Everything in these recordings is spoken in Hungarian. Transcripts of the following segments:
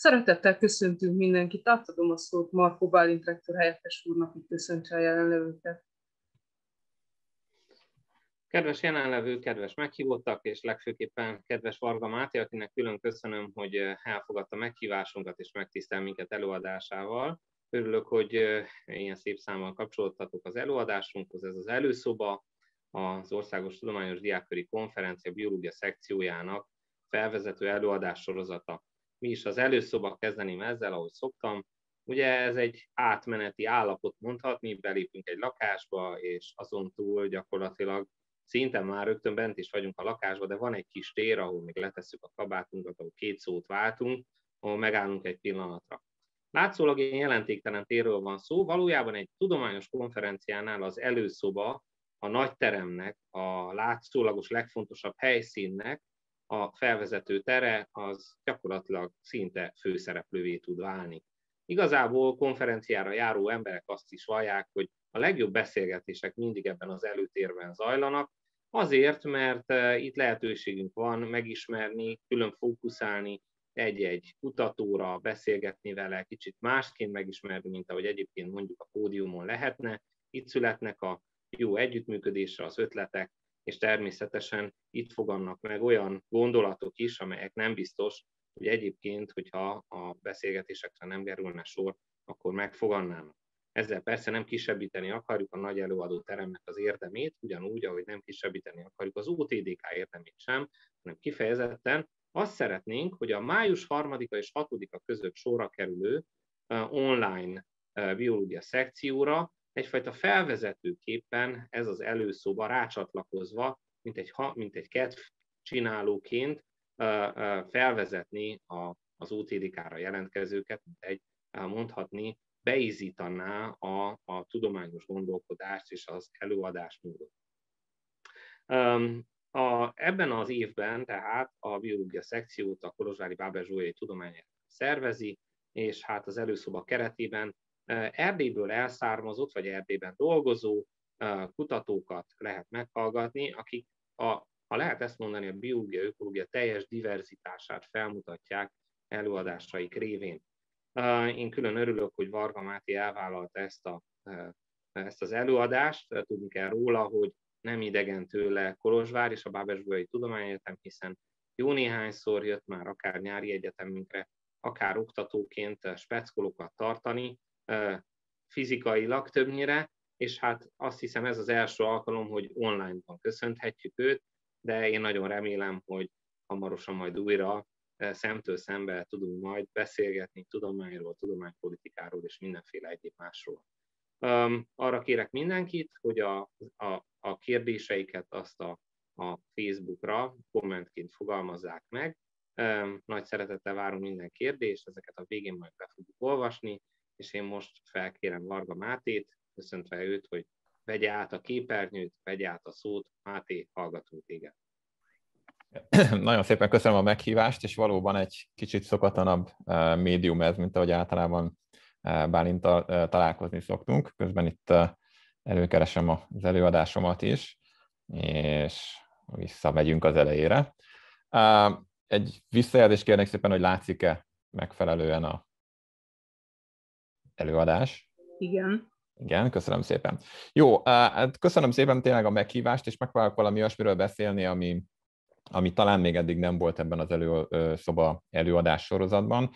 Szeretettel köszöntünk mindenkit, átadom a szót Markó Bálint rektor helyettes úrnak, hogy köszöntse a jelenlevőket. Kedves jelenlevő, kedves meghívottak, és legfőképpen kedves Varga Máté, akinek külön köszönöm, hogy eh, elfogadta meghívásunkat és megtisztel minket előadásával. Örülök, hogy eh, ilyen szép számmal kapcsolódtatok az előadásunkhoz. Ez az előszoba az Országos Tudományos Diákköri Konferencia Biológia szekciójának felvezető előadás sorozata mi is az előszoba kezdeném ezzel, ahogy szoktam. Ugye ez egy átmeneti állapot mondhatni, belépünk egy lakásba, és azon túl gyakorlatilag szinte már rögtön bent is vagyunk a lakásba, de van egy kis tér, ahol még letesszük a kabátunkat, ahol két szót váltunk, ahol megállunk egy pillanatra. Látszólag ilyen jelentéktelen térről van szó, valójában egy tudományos konferenciánál az előszoba a nagy teremnek, a látszólagos legfontosabb helyszínnek a felvezető tere az gyakorlatilag szinte főszereplővé tud válni. Igazából konferenciára járó emberek azt is vallják, hogy a legjobb beszélgetések mindig ebben az előtérben zajlanak, azért, mert e, itt lehetőségünk van megismerni, külön fókuszálni egy-egy kutatóra, beszélgetni vele, kicsit másként megismerni, mint ahogy egyébként mondjuk a pódiumon lehetne. Itt születnek a jó együttműködésre az ötletek, és természetesen itt fogannak meg olyan gondolatok is, amelyek nem biztos, hogy egyébként, hogyha a beszélgetésekre nem kerülne sor, akkor megfogannának. Ezzel persze nem kisebbíteni akarjuk a nagy előadó teremnek az érdemét, ugyanúgy, ahogy nem kisebbíteni akarjuk az OTDK érdemét sem, hanem kifejezetten azt szeretnénk, hogy a május 3 és 6-a között sorra kerülő eh, online eh, biológia szekcióra egyfajta felvezetőképpen ez az előszóba rácsatlakozva, mint egy, mint egy kedv csinálóként felvezetni a, az OTDK-ra jelentkezőket, egy mondhatni beizítaná a, a tudományos gondolkodást és az előadásmódot. A, ebben az évben tehát a biológia szekciót a Kolozsvári Bábel Zsólyai Tudományért szervezi, és hát az előszoba keretében Erdélyből elszármazott, vagy Erdélyben dolgozó kutatókat lehet meghallgatni, akik a, ha lehet ezt mondani, a biológia, ökológia teljes diverzitását felmutatják előadásaik révén. Én külön örülök, hogy Varga Máté elvállalta ezt, a, ezt az előadást. Tudni kell róla, hogy nem idegen tőle Kolozsvár és a Bábesbólyai Tudományegyetem, hiszen jó néhányszor jött már akár nyári egyetemünkre, akár oktatóként speckolókat tartani, fizikailag többnyire, és hát azt hiszem ez az első alkalom, hogy online-ban köszönhetjük őt, de én nagyon remélem, hogy hamarosan majd újra szemtől szembe tudunk majd beszélgetni tudományról, tudománypolitikáról és mindenféle egyéb másról. Arra kérek mindenkit, hogy a, a, a kérdéseiket azt a, a Facebookra kommentként fogalmazzák meg. Nagy szeretettel várom minden kérdést, ezeket a végén majd be fogjuk olvasni, és én most felkérem Varga Mátét, köszöntve őt, hogy vegye át a képernyőt, vegye át a szót, Máté, hallgatunk téged. Nagyon szépen köszönöm a meghívást, és valóban egy kicsit szokatlanabb eh, médium ez, mint ahogy általában eh, Bálintal eh, találkozni szoktunk. Közben itt előkeresem az előadásomat is, és visszamegyünk az elejére. Egy visszajelzést kérnék szépen, hogy látszik-e megfelelően a előadás. Igen. Igen, köszönöm szépen. Jó, hát köszönöm szépen tényleg a meghívást, és megpróbálok valami olyasmiről beszélni, ami, ami talán még eddig nem volt ebben az előszoba előadás sorozatban,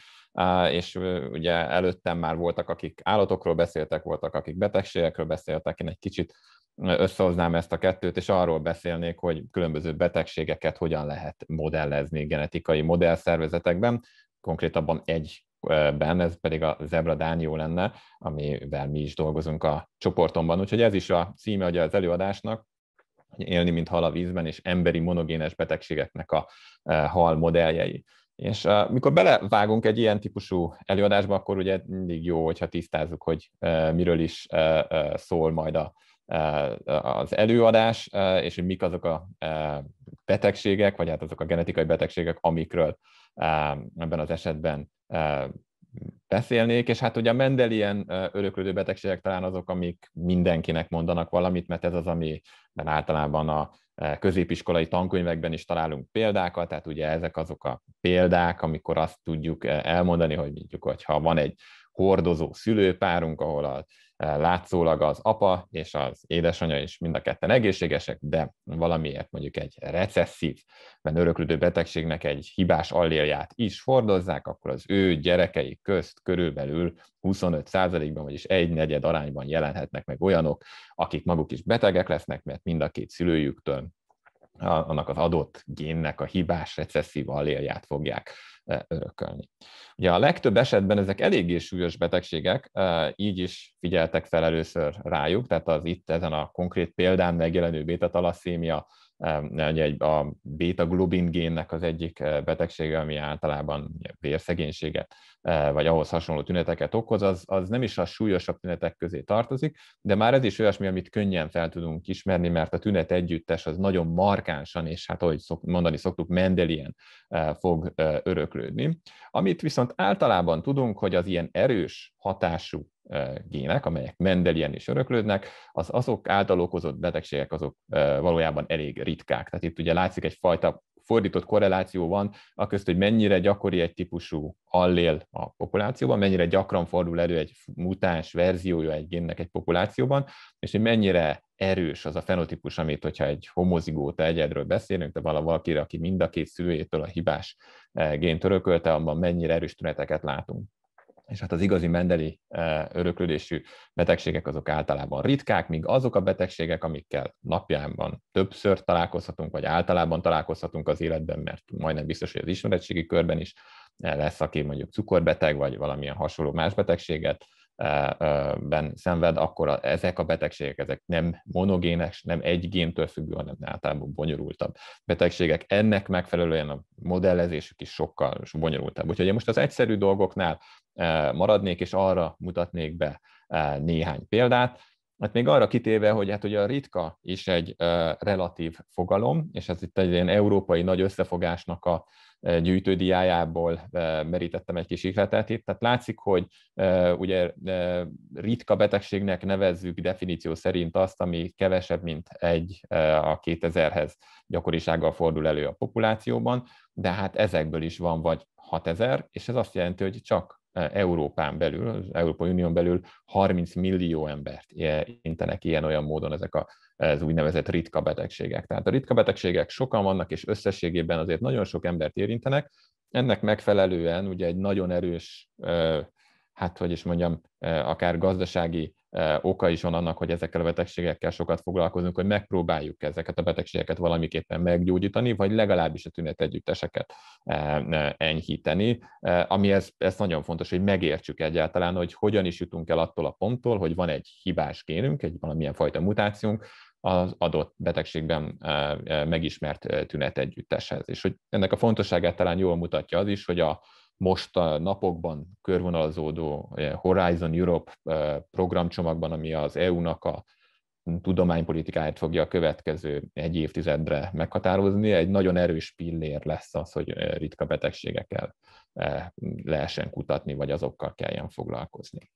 és ugye előttem már voltak, akik állatokról beszéltek, voltak, akik betegségekről beszéltek, én egy kicsit összehoznám ezt a kettőt, és arról beszélnék, hogy különböző betegségeket hogyan lehet modellezni genetikai modellszervezetekben, konkrétabban egy ben, ez pedig a Zebra Dánió lenne, amivel mi is dolgozunk a csoportomban. Úgyhogy ez is a címe ugye az előadásnak, élni, mint hal a vízben, és emberi monogénes betegségeknek a hal modelljei. És uh, mikor belevágunk egy ilyen típusú előadásba, akkor ugye mindig jó, hogyha tisztázzuk, hogy uh, miről is uh, uh, szól majd a, az előadás, és hogy mik azok a betegségek, vagy hát azok a genetikai betegségek, amikről ebben az esetben e, beszélnék, és hát ugye a Mendelien e, öröklődő betegségek talán azok, amik mindenkinek mondanak valamit, mert ez az, amiben általában a e, középiskolai tankönyvekben is találunk példákat, tehát ugye ezek azok a példák, amikor azt tudjuk elmondani, hogy mondjuk, hogyha van egy hordozó szülőpárunk, ahol a látszólag az apa és az édesanyja is mind a ketten egészségesek, de valamiért mondjuk egy recesszív, mert öröklődő betegségnek egy hibás allélját is fordozzák, akkor az ő gyerekei közt körülbelül 25%-ban, vagyis egy negyed arányban jelenhetnek meg olyanok, akik maguk is betegek lesznek, mert mind a két szülőjüktől annak az adott génnek a hibás recesszív allélját fogják E, örökölni. Ugye a legtöbb esetben ezek eléggé súlyos betegségek, e, így is figyeltek fel először rájuk, tehát az itt ezen a konkrét példán megjelenő beta-talassémia Ugye a beta globin génnek az egyik betegsége, ami általában vérszegénységet vagy ahhoz hasonló tüneteket okoz, az, az nem is a súlyosabb tünetek közé tartozik, de már ez is olyasmi, amit könnyen fel tudunk ismerni, mert a tünet együttes az nagyon markánsan, és hát ahogy szok, mondani szoktuk, Mendelien fog öröklődni. Amit viszont általában tudunk, hogy az ilyen erős hatású gének, amelyek Mendelien is öröklődnek, az azok által okozott betegségek azok valójában elég ritkák. Tehát itt ugye látszik egyfajta fordított korreláció van, akközt, hogy mennyire gyakori egy típusú allél a populációban, mennyire gyakran fordul elő egy mutáns verziója egy génnek egy populációban, és hogy mennyire erős az a fenotípus, amit, hogyha egy homozigóta egyedről beszélünk, de valakire, aki mind a két szülőjétől a hibás gént örökölte, abban mennyire erős tüneteket látunk és hát az igazi mendeli e, öröklődésű betegségek azok általában ritkák, míg azok a betegségek, amikkel napjában többször találkozhatunk, vagy általában találkozhatunk az életben, mert majdnem biztos, hogy az ismeretségi körben is e, lesz, aki mondjuk cukorbeteg, vagy valamilyen hasonló más betegséget ben szenved, akkor a, ezek a betegségek ezek nem monogénes, nem egy géntől függő, hanem általában bonyolultabb betegségek. Ennek megfelelően a modellezésük is sokkal bonyolultabb. Úgyhogy én most az egyszerű dolgoknál maradnék, és arra mutatnék be néhány példát. Hát még arra kitéve, hogy hát ugye a ritka is egy relatív fogalom, és ez itt egy ilyen európai nagy összefogásnak a gyűjtődiájából merítettem egy kis ihletet itt. Tehát látszik, hogy ugye ritka betegségnek nevezzük definíció szerint azt, ami kevesebb, mint egy a 2000-hez gyakorisággal fordul elő a populációban, de hát ezekből is van vagy 6000, és ez azt jelenti, hogy csak Európán belül, az Európai Unión belül 30 millió embert intenek ilyen-olyan módon ezek a ez úgynevezett ritka betegségek. Tehát a ritka betegségek sokan vannak, és összességében azért nagyon sok embert érintenek. Ennek megfelelően ugye egy nagyon erős hát hogy is mondjam, e, akár gazdasági e, oka is van annak, hogy ezekkel a betegségekkel sokat foglalkozunk, hogy megpróbáljuk ezeket a betegségeket valamiképpen meggyógyítani, vagy legalábbis a tünetegyütteseket e, enyhíteni, Ami ez ez nagyon fontos, hogy megértsük egyáltalán, hogy hogyan is jutunk el attól a ponttól, hogy van egy hibás génünk, egy valamilyen fajta mutációnk, az adott betegségben megismert tünetegyütteshez. És hogy ennek a fontosságát talán jól mutatja az is, hogy a, most a napokban körvonalazódó Horizon Europe eh, programcsomagban, ami az EU-nak a tudománypolitikáját fogja a következő egy évtizedre meghatározni, egy nagyon erős pillér lesz az, hogy eh, ritka betegségekkel eh, lehessen kutatni, vagy azokkal kelljen foglalkozni.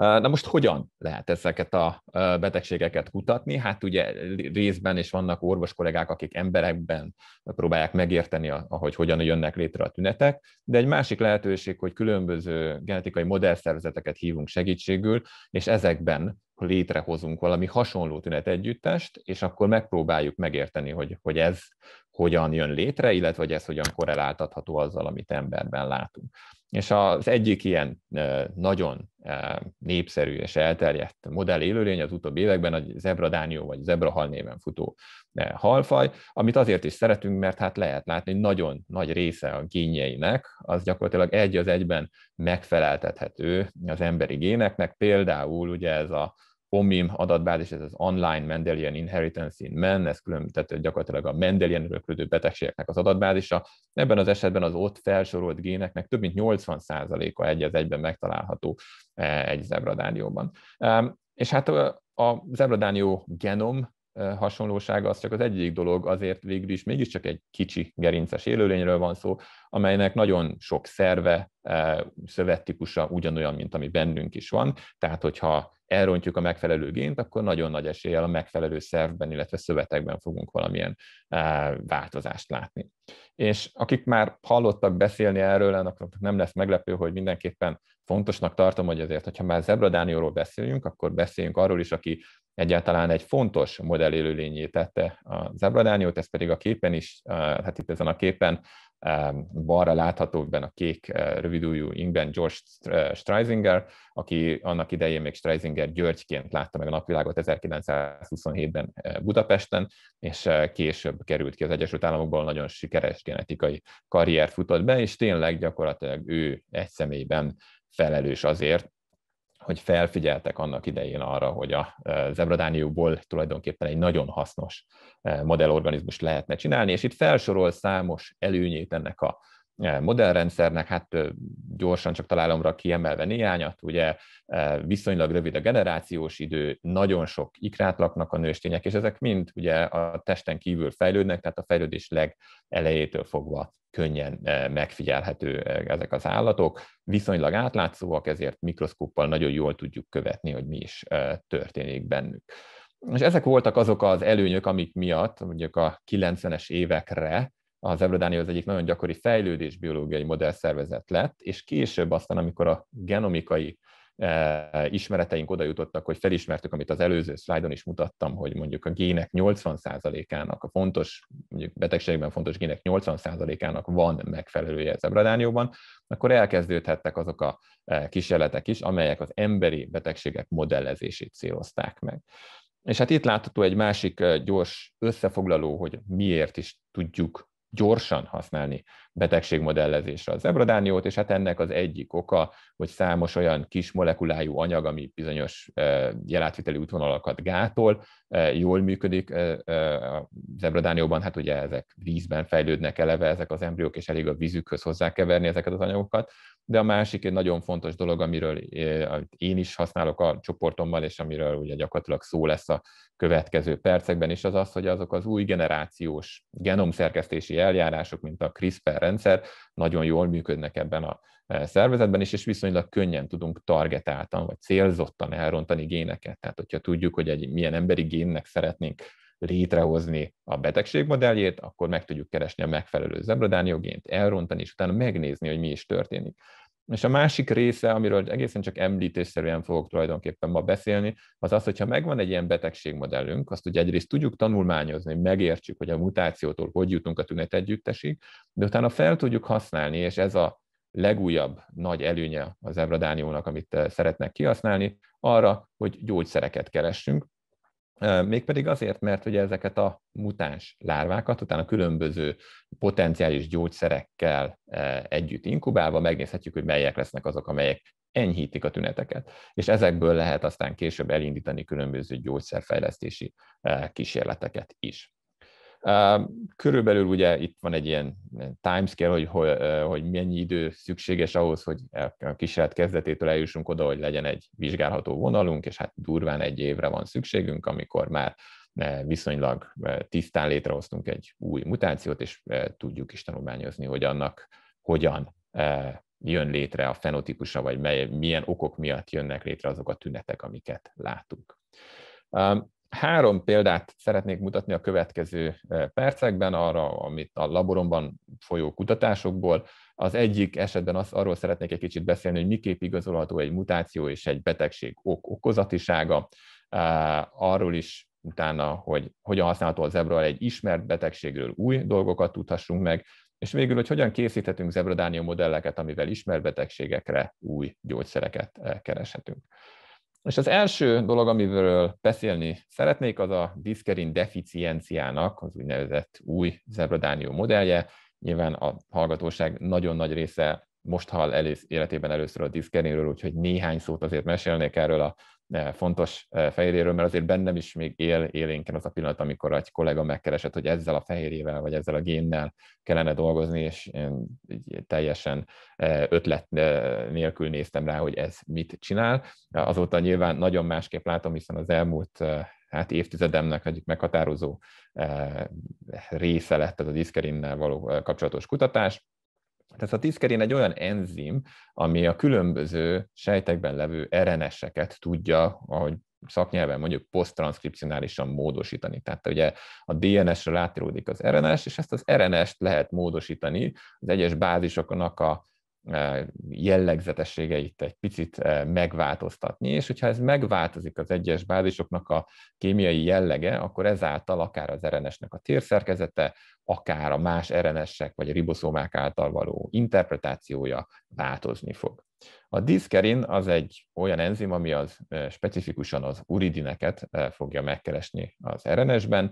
Na most hogyan lehet ezeket a betegségeket kutatni? Hát ugye részben is vannak orvos kollégák, akik emberekben próbálják megérteni, ahogy hogyan jönnek létre a tünetek, de egy másik lehetőség, hogy különböző genetikai modellszervezeteket hívunk segítségül, és ezekben létrehozunk valami hasonló együttest, és akkor megpróbáljuk megérteni, hogy, hogy ez hogyan jön létre, illetve hogy ez hogyan korreláltatható azzal, amit emberben látunk. És az egyik ilyen nagyon népszerű és elterjedt modell élőlény az utóbbi években a dánió vagy zebrahal néven futó halfaj, amit azért is szeretünk, mert hát lehet látni, hogy nagyon nagy része a génjeinek, az gyakorlatilag egy az egyben megfeleltethető az emberi géneknek, például ugye ez a OMIM adatbázis, ez az Online Mendelian Inheritance in Men, ez külön, tehát gyakorlatilag a Mendelian öröklődő betegségeknek az adatbázisa. Ebben az esetben az ott felsorolt géneknek több mint 80%-a egy az egyben megtalálható e, egy zebradánióban. E, és hát a zebradánió genom e, hasonlósága az csak az egyik dolog, azért végül is mégiscsak egy kicsi gerinces élőlényről van szó, amelynek nagyon sok szerve, szövettípusa ugyanolyan, mint ami bennünk is van, tehát hogyha elrontjuk a megfelelő gént, akkor nagyon nagy eséllyel a megfelelő szervben, illetve szövetekben fogunk valamilyen változást látni. És akik már hallottak beszélni erről, annak nem lesz meglepő, hogy mindenképpen fontosnak tartom, hogy azért, hogyha már Zebra Dánióról beszélünk, akkor beszéljünk arról is, aki egyáltalán egy fontos modellélőlényé tette a Dániót, ez pedig a képen is, hát itt ezen a képen balra látható ebben a kék eh, rövidújú ingben George eh, Streisinger, aki annak idején még Streisinger Györgyként látta meg a napvilágot 1927-ben eh, Budapesten, és később került ki az Egyesült Államokból, nagyon sikeres genetikai karrier futott be, és tényleg gyakorlatilag ő egy személyben felelős azért, hogy felfigyeltek annak idején arra, hogy a zebradánióból tulajdonképpen egy nagyon hasznos modellorganizmus lehetne csinálni, és itt felsorol számos előnyét ennek a modellrendszernek, hát gyorsan csak találomra kiemelve néhányat, ugye viszonylag rövid a generációs idő, nagyon sok ikrát laknak a nőstények, és ezek mind ugye a testen kívül fejlődnek, tehát a fejlődés legelejétől fogva könnyen megfigyelhető ezek az állatok. Viszonylag átlátszóak, ezért mikroszkóppal nagyon jól tudjuk követni, hogy mi is történik bennük. És ezek voltak azok az előnyök, amik miatt mondjuk a 90-es évekre az Eurodánia az egyik nagyon gyakori fejlődésbiológiai modellszervezet lett, és később aztán, amikor a genomikai e, ismereteink oda jutottak, hogy felismertük, amit az előző szlájdon is mutattam, hogy mondjuk a gének 80%-ának, a fontos, mondjuk betegségben fontos gének 80%-ának van megfelelője az ebradányóban, akkor elkezdődhettek azok a e, kísérletek is, amelyek az emberi betegségek modellezését célozták meg. És hát itt látható egy másik e, gyors összefoglaló, hogy miért is tudjuk gyorsan használni betegségmodellezésre a zebradániót, és hát ennek az egyik oka, hogy számos olyan kis molekulájú anyag, ami bizonyos e, jelátviteli útvonalakat gátol, e, jól működik e, a zebradánióban, hát ugye ezek vízben fejlődnek eleve ezek az embriók, és elég a vízükhöz hozzákeverni ezeket az anyagokat, de a másik egy nagyon fontos dolog, amiről én is használok a csoportommal, és amiről ugye gyakorlatilag szó lesz a következő percekben, is az az, hogy azok az új generációs genomszerkesztési eljárások, mint a CRISPR rendszer, nagyon jól működnek ebben a e, szervezetben is, és viszonylag könnyen tudunk targetáltan vagy célzottan elrontani géneket. Tehát, hogyha tudjuk, hogy egy milyen emberi génnek szeretnénk létrehozni a betegség modelljét, akkor meg tudjuk keresni a megfelelő zebradániogént, elrontani, és utána megnézni, hogy mi is történik. És a másik része, amiről egészen csak említésszerűen fogok tulajdonképpen ma beszélni, az az, hogyha megvan egy ilyen betegségmodellünk, azt ugye egyrészt tudjuk tanulmányozni, megértsük, hogy a mutációtól hogy jutunk a tünet együttesig, de utána fel tudjuk használni, és ez a legújabb nagy előnye az Ebradániónak, amit eh, szeretnek kihasználni, arra, hogy gyógyszereket keressünk, Mégpedig azért, mert ugye ezeket a mutáns lárvákat utána különböző potenciális gyógyszerekkel együtt inkubálva megnézhetjük, hogy melyek lesznek azok, amelyek enyhítik a tüneteket. És ezekből lehet aztán később elindítani különböző gyógyszerfejlesztési kísérleteket is. Körülbelül ugye itt van egy ilyen timescale, hogy, hogy, hogy mennyi idő szükséges ahhoz, hogy a kísérlet kezdetétől eljussunk oda, hogy legyen egy vizsgálható vonalunk, és hát durván egy évre van szükségünk, amikor már viszonylag tisztán létrehoztunk egy új mutációt, és tudjuk is tanulmányozni, hogy annak hogyan jön létre a fenotípusa, vagy mely, milyen okok miatt jönnek létre azok a tünetek, amiket látunk. Három példát szeretnék mutatni a következő percekben arra, amit a laboromban folyó kutatásokból. Az egyik esetben az, arról szeretnék egy kicsit beszélni, hogy miképp igazolható egy mutáció és egy betegség ok okozatisága. Arról is utána, hogy hogyan használható a zebra egy ismert betegségről új dolgokat tudhassunk meg, és végül, hogy hogyan készíthetünk zebradánia modelleket, amivel ismert betegségekre új gyógyszereket kereshetünk. És az első dolog, amiről beszélni szeretnék, az a diszkerin deficienciának az úgynevezett új zebradánió modellje. Nyilván a hallgatóság nagyon nagy része most hall elősz, életében először a diszkerinről, úgyhogy néhány szót azért mesélnék erről a Eh, fontos eh, fehérjéről, mert azért bennem is még él élénken az a pillanat, amikor egy kollega megkeresett, hogy ezzel a fehérjével vagy ezzel a génnel kellene dolgozni, és én teljesen eh, ötlet nélkül néztem rá, hogy ez mit csinál. Azóta nyilván nagyon másképp látom, hiszen az elmúlt hát évtizedemnek egyik meghatározó része lett ez a diszkerinnel való kapcsolatos kutatás, tehát a tiszkerin egy olyan enzim, ami a különböző sejtekben levő RNS-eket tudja, ahogy szaknyelven mondjuk poszttranszkripcionálisan módosítani. Tehát ugye a DNS-ről átíródik az RNS, és ezt az RNS-t lehet módosítani az egyes bázisoknak a jellegzetességeit egy picit megváltoztatni, és hogyha ez megváltozik az egyes bázisoknak a kémiai jellege, akkor ezáltal akár az RNS-nek a térszerkezete, akár a más RNS-ek vagy a riboszómák által való interpretációja változni fog. A diszkerin az egy olyan enzim, ami az specifikusan az uridineket fogja megkeresni az RNS-ben,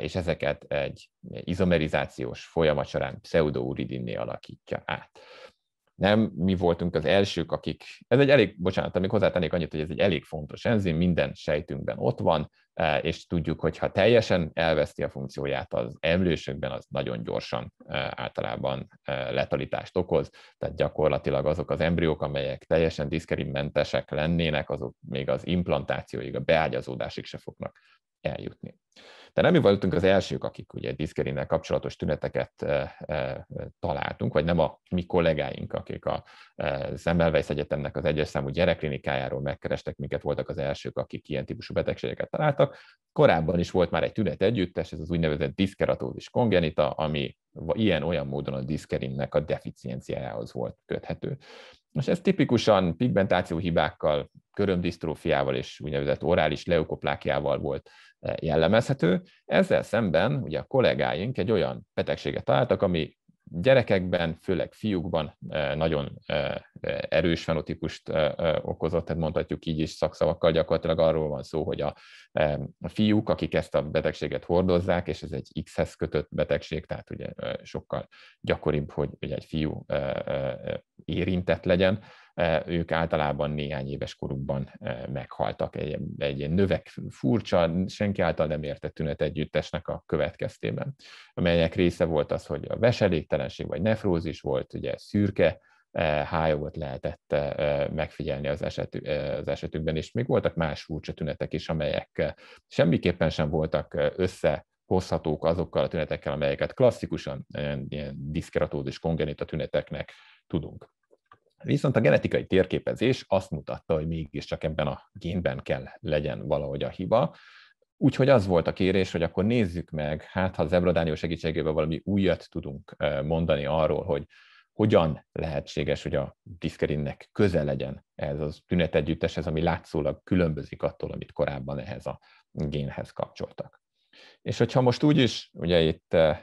és ezeket egy izomerizációs folyamat során pseudouridinné alakítja át nem mi voltunk az elsők, akik, ez egy elég, bocsánat, amíg hozzátennék annyit, hogy ez egy elég fontos enzim, minden sejtünkben ott van, e, és tudjuk, hogy ha teljesen elveszti a funkcióját az emlősökben, az nagyon gyorsan e, általában e, letalítást okoz, tehát gyakorlatilag azok az embriók, amelyek teljesen diszkerinmentesek lennének, azok még az implantációig, a beágyazódásig se fognak eljutni. De nem mi voltunk az elsők, akik ugye diszkerinnel kapcsolatos tüneteket e, e, találtunk, vagy nem a mi kollégáink, akik a e, Semmelweis Egyetemnek az egyes számú gyerekklinikájáról megkerestek minket, voltak az elsők, akik ilyen típusú betegségeket találtak. Korábban is volt már egy tünet együttes, ez az úgynevezett diszkeratózis kongenita, ami ilyen-olyan módon a diszkerinnek a deficienciájához volt köthető. Most ez tipikusan pigmentáció hibákkal, körömdisztrófiával és úgynevezett orális leukoplákiával volt e, jellemezhető. Ezzel szemben ugye a kollégáink egy olyan betegséget találtak, ami gyerekekben, főleg fiúkban e, nagyon e, erős fenotípust okozott, tehát mondhatjuk így is szakszavakkal gyakorlatilag arról van szó, hogy a, fiúk, akik ezt a betegséget hordozzák, és ez egy X-hez kötött betegség, tehát ugye sokkal gyakoribb, hogy, egy fiú érintett legyen, ők általában néhány éves korukban meghaltak egy, egy ilyen növek furcsa, senki által nem értett tünet együttesnek a következtében, amelyek része volt az, hogy a veseléktelenség vagy nefrózis volt, ugye szürke, E, hájogot lehetett e, megfigyelni az, eset, e, az esetükben, és még voltak más furcsa tünetek is, amelyek semmiképpen sem voltak össze hozhatók azokkal a tünetekkel, amelyeket klasszikusan ilyen diszkeratózis kongenita tüneteknek tudunk. Viszont a genetikai térképezés azt mutatta, hogy mégiscsak ebben a génben kell legyen valahogy a hiba, Úgyhogy az volt a kérés, hogy akkor nézzük meg, hát ha az Ebrodánió segítségével valami újat tudunk mondani arról, hogy hogyan lehetséges, hogy a diszkerinnek köze legyen ez az tünetegyütteshez, ami látszólag különbözik attól, amit korábban ehhez a génhez kapcsoltak. És hogyha most úgyis, ugye itt eh,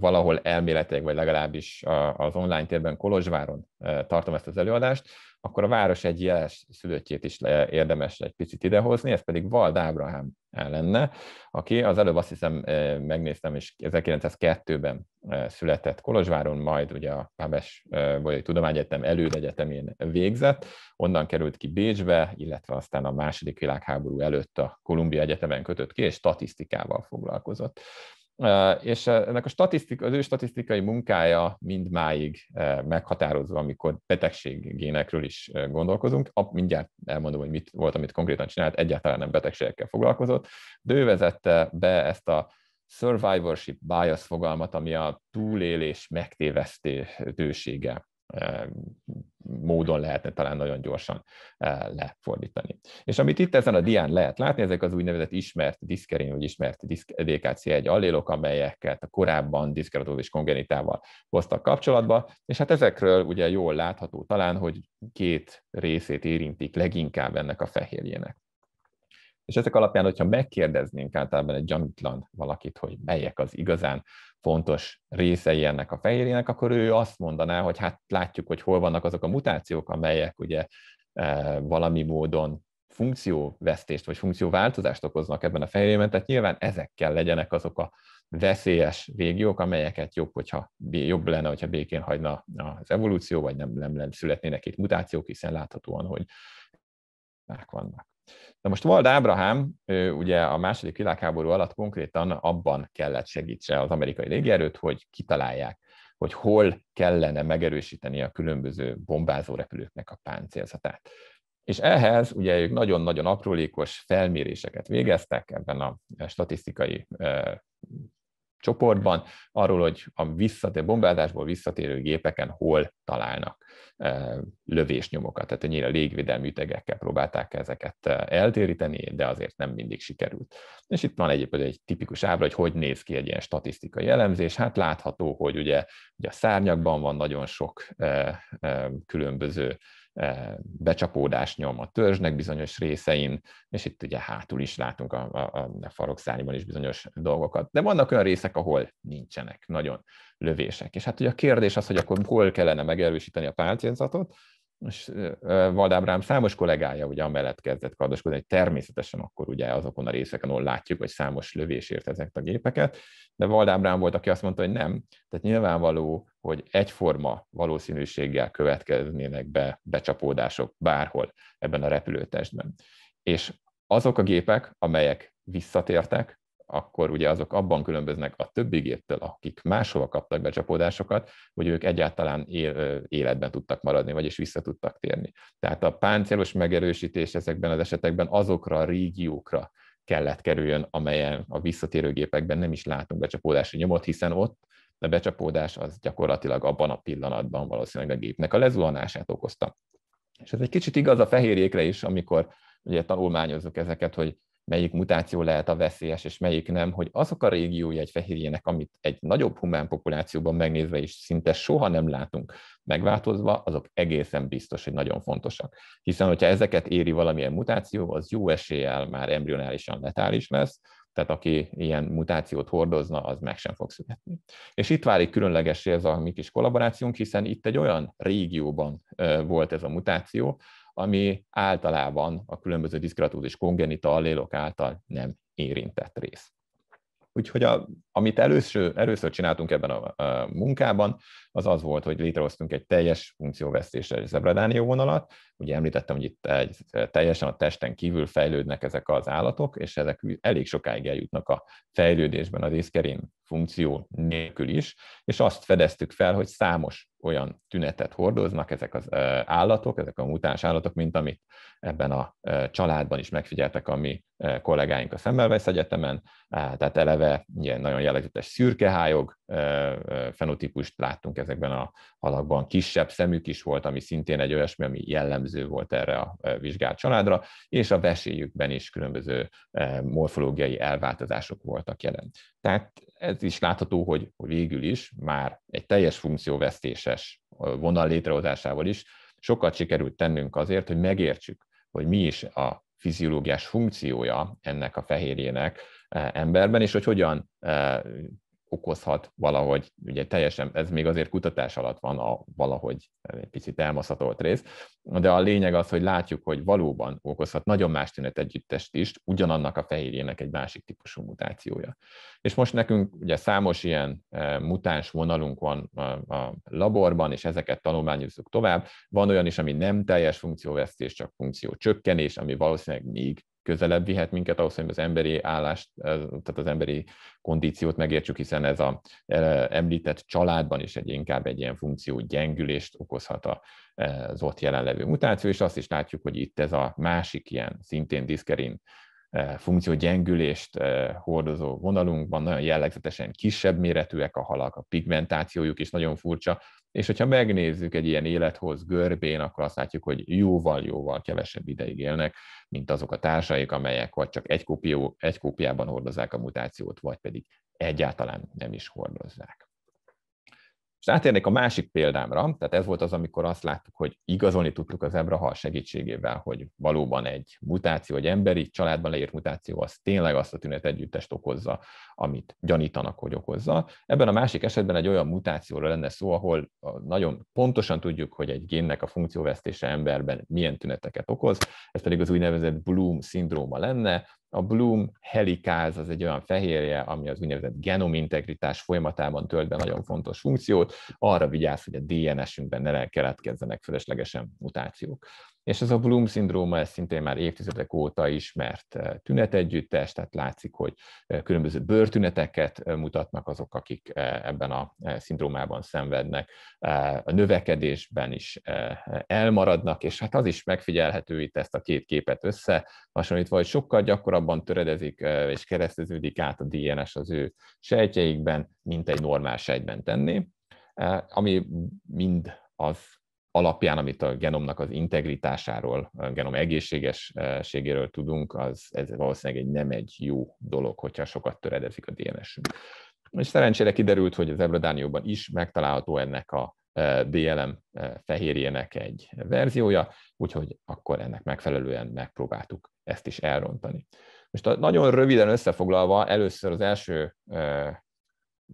valahol elméletek, vagy legalábbis az online térben Kolozsváron tartom ezt az előadást, akkor a város egy jeles szülöttjét is érdemes egy picit idehozni, ez pedig Vald Ábrahám lenne, aki az előbb azt hiszem megnéztem, és 1902-ben született Kolozsváron, majd ugye a Pábes vagy Tudományegyetem elődegyetemén végzett, onnan került ki Bécsbe, illetve aztán a második világháború előtt a Kolumbia Egyetemen kötött ki, és statisztikával foglalkozott. És ennek a statisztika, az ő statisztikai munkája mindmáig meghatározva, amikor betegségénekről is gondolkozunk. mindjárt elmondom, hogy mit volt, amit konkrétan csinált, egyáltalán nem betegségekkel foglalkozott, de ő vezette be ezt a survivorship bias fogalmat, ami a túlélés megtévesztősége módon lehetne talán nagyon gyorsan lefordítani. És amit itt ezen a dián lehet látni, ezek az úgynevezett ismert diszkerin, vagy ismert DKC1 allélok, amelyeket a korábban diszkeratóvis kongenitával hoztak kapcsolatba, és hát ezekről ugye jól látható talán, hogy két részét érintik leginkább ennek a fehérjének. És ezek alapján, hogyha megkérdeznénk általában egy gyanútlan valakit, hogy melyek az igazán fontos részei ennek a fehérjének, akkor ő azt mondaná, hogy hát látjuk, hogy hol vannak azok a mutációk, amelyek ugye e, valami módon funkcióvesztést vagy funkcióváltozást okoznak ebben a fehérjében, tehát nyilván ezekkel legyenek azok a veszélyes régiók, amelyeket jobb, hogyha, jobb lenne, hogyha békén hagyna az evolúció, vagy nem, nem, nem születnének itt mutációk, hiszen láthatóan, hogy vannak. Na most Vald Ábrahám ugye a második világháború alatt konkrétan abban kellett segítse az amerikai légierőt, hogy kitalálják, hogy hol kellene megerősíteni a különböző bombázó repülőknek a páncélzatát. És ehhez ugye ők nagyon-nagyon aprólékos felméréseket végeztek ebben a statisztikai eh, csoportban, arról, hogy a visszatér bombázásból visszatérő gépeken hol találnak e, lövésnyomokat. Tehát ennyire légvédelmi ütegekkel próbálták ezeket e, eltéríteni, de azért nem mindig sikerült. És itt van egyébként egy tipikus ábra, hogy hogy néz ki egy ilyen statisztikai elemzés. Hát látható, hogy ugye, ugye a szárnyakban van nagyon sok e, e, különböző becsapódás nyom a törzsnek bizonyos részein, és itt ugye hátul is látunk a, a, a farokszáriban is bizonyos dolgokat. De vannak olyan részek, ahol nincsenek nagyon lövések. És hát ugye a kérdés az, hogy akkor hol kellene megerősíteni a páncélzatot, és Valdábrám számos kollégája ugye amellett kezdett kardoskodni, hogy természetesen akkor ugye azokon a részeken, ahol látjuk, hogy számos ért ezek a gépeket, de Valdábrám volt, aki azt mondta, hogy nem. Tehát nyilvánvaló, hogy egyforma valószínűséggel következnének be becsapódások bárhol ebben a repülőtestben. És azok a gépek, amelyek visszatértek, akkor ugye azok abban különböznek a többi géptől, akik máshova kaptak becsapódásokat, hogy ők egyáltalán életben tudtak maradni, vagyis vissza tudtak térni. Tehát a páncélos megerősítés ezekben az esetekben azokra a régiókra kellett kerüljön, amelyen a visszatérő gépekben nem is látunk becsapódási nyomot, hiszen ott a becsapódás az gyakorlatilag abban a pillanatban valószínűleg a gépnek a lezuhanását okozta. És ez egy kicsit igaz a fehérjékre is, amikor ugye tanulmányozzuk ezeket, hogy melyik mutáció lehet a veszélyes, és melyik nem, hogy azok a régiói egy fehérjének, amit egy nagyobb humán populációban megnézve is szinte soha nem látunk megváltozva, azok egészen biztos, hogy nagyon fontosak. Hiszen, hogyha ezeket éri valamilyen mutáció, az jó eséllyel már embrionálisan letális lesz, tehát aki ilyen mutációt hordozna, az meg sem fog születni. És itt válik különleges ez a mi kis kollaborációnk, hiszen itt egy olyan régióban volt ez a mutáció, ami általában a különböző diszkratózis kongenita allélok által nem érintett rész. Úgyhogy a, amit először, először csináltunk ebben a, a munkában, az az volt, hogy létrehoztunk egy teljes funkcióvesztésre zebredánió vonalat. Ugye említettem, hogy itt egy, teljesen a testen kívül fejlődnek ezek az állatok, és ezek elég sokáig eljutnak a fejlődésben a részkerén funkció nélkül is, és azt fedeztük fel, hogy számos olyan tünetet hordoznak ezek az állatok, ezek a mutáns állatok, mint amit ebben a családban is megfigyeltek a mi kollégáink a Szemmelweis Egyetemen, tehát eleve ilyen nagyon jellegzetes szürkehályog, fenotípust láttunk ezekben a halakban, Kisebb szemük is volt, ami szintén egy olyasmi, ami jellemző volt erre a vizsgált családra, és a veséjükben is különböző morfológiai elváltozások voltak jelen. Tehát ez is látható, hogy végül is már egy teljes funkcióvesztéses vonal létrehozásával is sokat sikerült tennünk azért, hogy megértsük, hogy mi is a fiziológiás funkciója ennek a fehérjének emberben, és hogy hogyan okozhat valahogy, ugye teljesen, ez még azért kutatás alatt van a valahogy egy picit elmaszatolt rész, de a lényeg az, hogy látjuk, hogy valóban okozhat nagyon más tünet együttest is, ugyanannak a fehérjének egy másik típusú mutációja. És most nekünk ugye számos ilyen e, mutáns vonalunk van a, laborban, és ezeket tanulmányozzuk tovább. Van olyan is, ami nem teljes funkcióvesztés, csak funkció csökkenés, ami valószínűleg még közelebb vihet minket ahhoz, hogy az emberi állást, tehát az emberi kondíciót megértsük, hiszen ez a e, említett családban is egy inkább egy ilyen funkció gyengülést okozhat e, az ott jelenlevő mutáció, és azt is látjuk, hogy itt ez a másik ilyen szintén diszkerin e, gyengülést hordozó vonalunkban nagyon jellegzetesen kisebb méretűek a halak, a pigmentációjuk is nagyon furcsa, és hogyha megnézzük egy ilyen élethoz görbén, akkor azt látjuk, hogy jóval-jóval kevesebb ideig élnek, mint azok a társaik, amelyek vagy csak egy, kópió, egy kópiában hordozzák a mutációt, vagy pedig egyáltalán nem is hordozzák. És átérnék a másik példámra, tehát ez volt az, amikor azt láttuk, hogy igazolni tudtuk az hal segítségével, hogy valóban egy mutáció, egy emberi családban leírt mutáció, az tényleg azt a tünet együttest okozza, amit gyanítanak, hogy okozza. Ebben a másik esetben egy olyan mutációra lenne szó, ahol nagyon pontosan tudjuk, hogy egy génnek a funkcióvesztése emberben milyen tüneteket okoz, ez pedig az úgynevezett Bloom szindróma lenne, a Bloom helikáz az egy olyan fehérje, ami az úgynevezett genomintegritás folyamatában tölt be nagyon fontos funkciót, arra vigyáz, hogy a DNS-ünkben ne keletkezzenek fölöslegesen mutációk és ez a Bloom szindróma, ez szintén már évtizedek óta ismert eh, tünetegyüttes, tehát látszik, hogy eh, különböző bőrtüneteket eh, mutatnak azok, akik ebben a szindrómában szenvednek. A növekedésben is elmaradnak, és hát az is megfigyelhető itt ezt a két képet össze, hasonlítva, hogy sokkal gyakorabban töredezik és kereszteződik át a DNS az ő sejtjeikben, mint egy normál sejtben tenni, ami mind az alapján, amit a genomnak az integritásáról, a genom egészségességéről tudunk, az, ez valószínűleg egy nem egy jó dolog, hogyha sokat töredezik a DNS-ünk. És szerencsére kiderült, hogy az Ebrodánióban is megtalálható ennek a e, DLM e, fehérjének egy verziója, úgyhogy akkor ennek megfelelően megpróbáltuk ezt is elrontani. Most nagyon röviden összefoglalva, először az első e,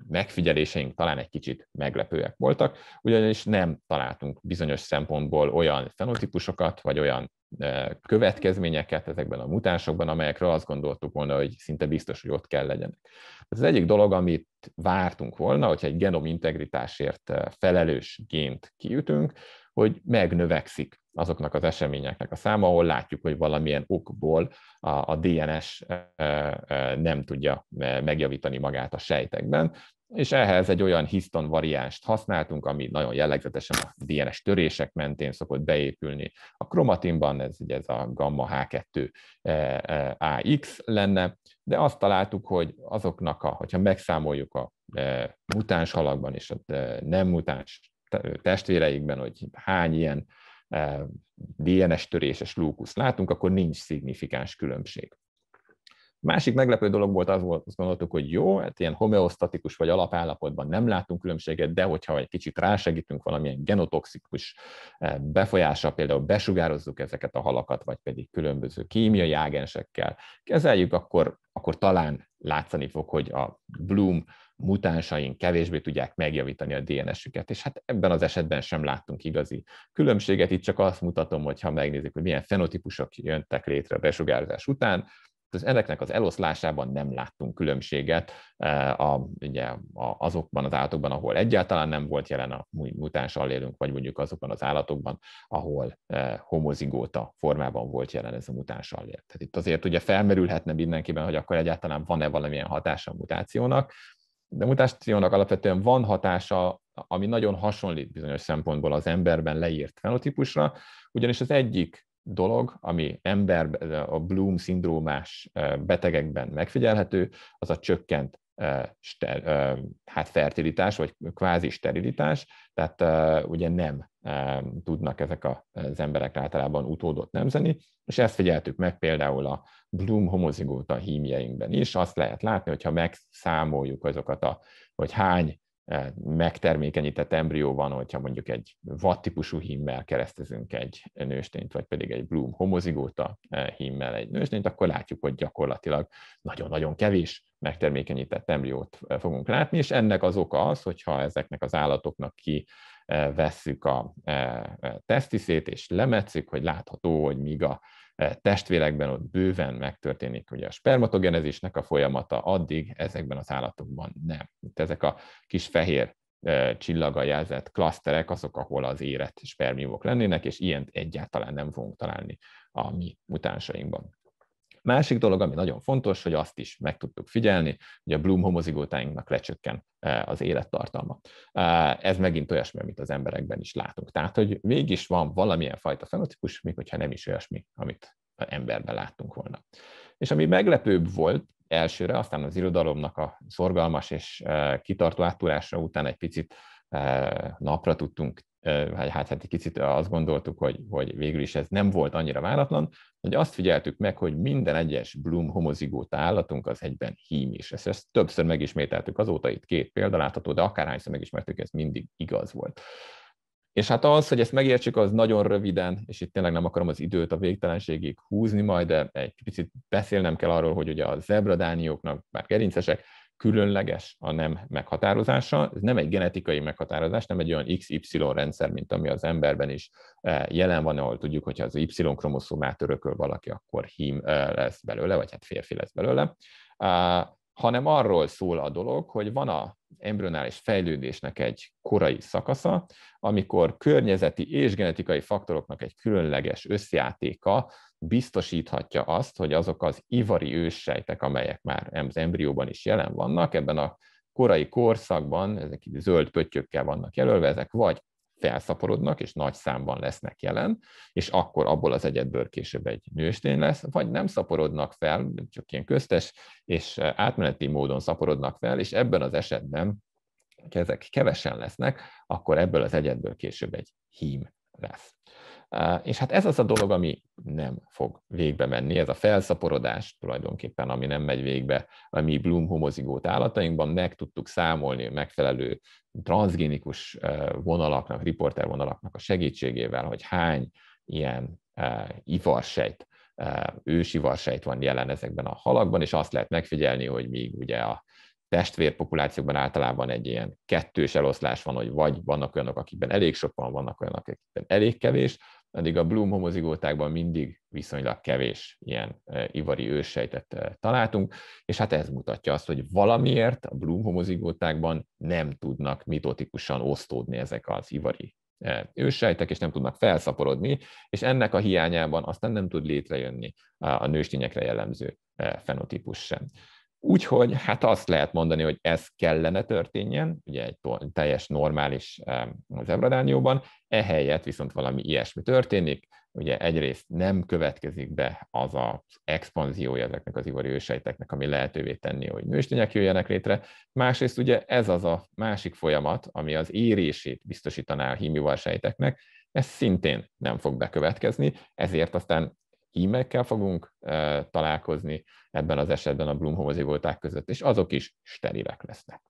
megfigyeléseink talán egy kicsit meglepőek voltak, ugyanis nem találtunk bizonyos szempontból olyan fenotípusokat, vagy olyan e, következményeket ezekben a mutánsokban, amelyekre azt gondoltuk volna, hogy szinte biztos, hogy ott kell legyenek. Ez az egyik dolog, amit vártunk volna, hogyha egy genom integritásért e, felelős gént kiütünk, hogy megnövekszik azoknak az eseményeknek a száma, ahol látjuk, hogy valamilyen okból a, a DNS nem tudja megjavítani magát a sejtekben, és ehhez egy olyan histon variánst használtunk, ami nagyon jellegzetesen a DNS törések mentén szokott beépülni a kromatinban, ez ugye ez a gamma H2 AX lenne, de azt találtuk, hogy azoknak, a, hogyha megszámoljuk a mutáns halakban és a nem mutáns testvéreikben, hogy hány ilyen e, DNS töréses lúkusz látunk, akkor nincs szignifikáns különbség. Másik meglepő dolog volt az volt, azt gondoltuk, hogy jó, hát ilyen homeosztatikus vagy alapállapotban nem látunk különbséget, de hogyha egy kicsit rásegítünk valamilyen genotoxikus e, befolyása, például besugározzuk ezeket a halakat, vagy pedig különböző kémiai ágensekkel kezeljük, akkor, akkor talán látszani fog, hogy a Bloom mutánsaink kevésbé tudják megjavítani a DNS-üket, és hát ebben az esetben sem láttunk igazi különbséget, itt csak azt mutatom, hogy ha megnézzük, hogy milyen fenotípusok jöntek létre a besugárzás után, az ezeknek az eloszlásában nem láttunk különbséget eh, a, ugye, a, azokban az állatokban, ahol egyáltalán nem volt jelen a mutáns allélünk, vagy mondjuk azokban az állatokban, ahol eh, homozigóta formában volt jelen ez a mutáns allél. Tehát itt azért ugye felmerülhetne mindenkiben, hogy akkor egyáltalán van-e valamilyen hatása a mutációnak, de mutációnak alapvetően van hatása, ami nagyon hasonlít bizonyos szempontból az emberben leírt fenotípusra, ugyanis az egyik dolog, ami ember, a Bloom szindrómás betegekben megfigyelhető, az a csökkent ster, hát fertilitás, vagy kvázi sterilitás, tehát ugye nem tudnak ezek az emberek általában utódot nemzeni, és ezt figyeltük meg például a Bloom homozigóta hímjeinkben is. Azt lehet látni, hogyha megszámoljuk azokat, a, hogy hány e, megtermékenyített embrió van, hogyha mondjuk egy típusú hímmel keresztezünk egy nőstényt, vagy pedig egy Bloom homozigóta e, hímmel egy nőstényt, akkor látjuk, hogy gyakorlatilag nagyon-nagyon kevés megtermékenyített embriót e, fogunk látni, és ennek az oka az, hogyha ezeknek az állatoknak ki vesszük a tesztiszét, és lemetszük, hogy látható, hogy míg a testvérekben ott bőven megtörténik ugye a spermatogenezisnek a folyamata, addig ezekben az állatokban nem. Itt ezek a kis fehér csillaga jelzett klaszterek, azok, ahol az érett spermiumok lennének, és ilyent egyáltalán nem fogunk találni a mi mutánsainkban. Másik dolog, ami nagyon fontos, hogy azt is meg tudtuk figyelni, hogy a Bloom homozigótáinknak lecsökken e, az élettartalma. E, ez megint olyasmi, amit az emberekben is látunk. Tehát, hogy mégis van valamilyen fajta fenotipus, még hogyha nem is olyasmi, amit emberben láttunk volna. És ami meglepőbb volt, elsőre, aztán az irodalomnak a szorgalmas és e, kitartó áttúrása után egy picit napra tudtunk Hát, hát, hát egy kicsit azt gondoltuk, hogy, hogy végül is ez nem volt annyira váratlan, hogy azt figyeltük meg, hogy minden egyes Bloom homozigóta állatunk az egyben hím is. Ezt, ezt többször megismételtük azóta, itt két példa látható, de akárhányszor megismertük, ez mindig igaz volt. És hát az, hogy ezt megértsük, az nagyon röviden, és itt tényleg nem akarom az időt a végtelenségig húzni majd, de egy picit beszélnem kell arról, hogy ugye a zebradánióknak, már gerincesek, különleges a nem meghatározása. Ez nem egy genetikai meghatározás, nem egy olyan XY rendszer, mint ami az emberben is eh, jelen van, ahol tudjuk, hogyha az Y-kromoszómát örököl valaki, akkor hím eh, lesz belőle, vagy hát férfi lesz belőle, eh, hanem arról szól a dolog, hogy van a embryonális fejlődésnek egy korai szakasza, amikor környezeti és genetikai faktoroknak egy különleges összjátéka biztosíthatja azt, hogy azok az ivari őssejtek, amelyek már az embrióban is jelen vannak, ebben a korai korszakban, ezek zöld pöttyökkel vannak jelölve, ezek vagy felszaporodnak, és nagy számban lesznek jelen, és akkor abból az egyedből később egy nőstény lesz, vagy nem szaporodnak fel, csak ilyen köztes, és e, átmeneti módon szaporodnak fel, és ebben az esetben, ha ezek kevesen lesznek, akkor ebből az egyedből később egy hím lesz. És hát ez az a dolog, ami nem fog végbe menni, ez a felszaporodás tulajdonképpen, ami nem megy végbe a mi Bloom homozigót állatainkban, meg tudtuk számolni megfelelő transgénikus vonalaknak, riporter vonalaknak a segítségével, hogy hány ilyen ivarsejt, varsejt van jelen ezekben a halakban, és azt lehet megfigyelni, hogy míg ugye a testvérpopulációkban általában egy ilyen kettős eloszlás van, hogy vagy vannak olyanok, akikben elég sok van, vannak olyanok, akikben elég kevés, addig a Bloom homozigótákban mindig viszonylag kevés ilyen eh, ivari őssejtet eh, találtunk, és hát ez mutatja azt, hogy valamiért a Bloom homozigótákban nem tudnak mitotikusan osztódni ezek az ivari eh, őssejtek, és nem tudnak felszaporodni, és ennek a hiányában aztán nem tud létrejönni a nőstényekre jellemző fenotípus sem. Úgyhogy hát azt lehet mondani, hogy ez kellene történjen, ugye egy teljes normális az Ebradányóban, ehelyett viszont valami ilyesmi történik, ugye egyrészt nem következik be az a expanziója ezeknek az ivari ősejteknek, ami lehetővé tenni, hogy nőstények jöjjenek létre, másrészt ugye ez az a másik folyamat, ami az érését biztosítaná a hímivar sejteknek, ez szintén nem fog bekövetkezni, ezért aztán hímekkel fogunk találkozni, ebben az esetben a Blumhozi volták között, és azok is sterilek lesznek.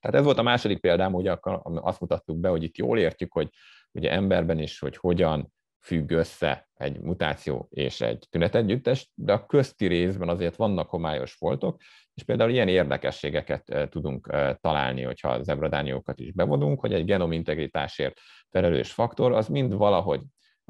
Tehát ez volt a második példám, ugye azt mutattuk be, hogy itt jól értjük, hogy ugye emberben is, hogy hogyan függ össze egy mutáció és egy tünetegyüttes, de a közti részben azért vannak homályos foltok, és például ilyen érdekességeket tudunk találni, hogyha az ebradániókat is bevonunk, hogy egy genomintegritásért felelős faktor, az mind valahogy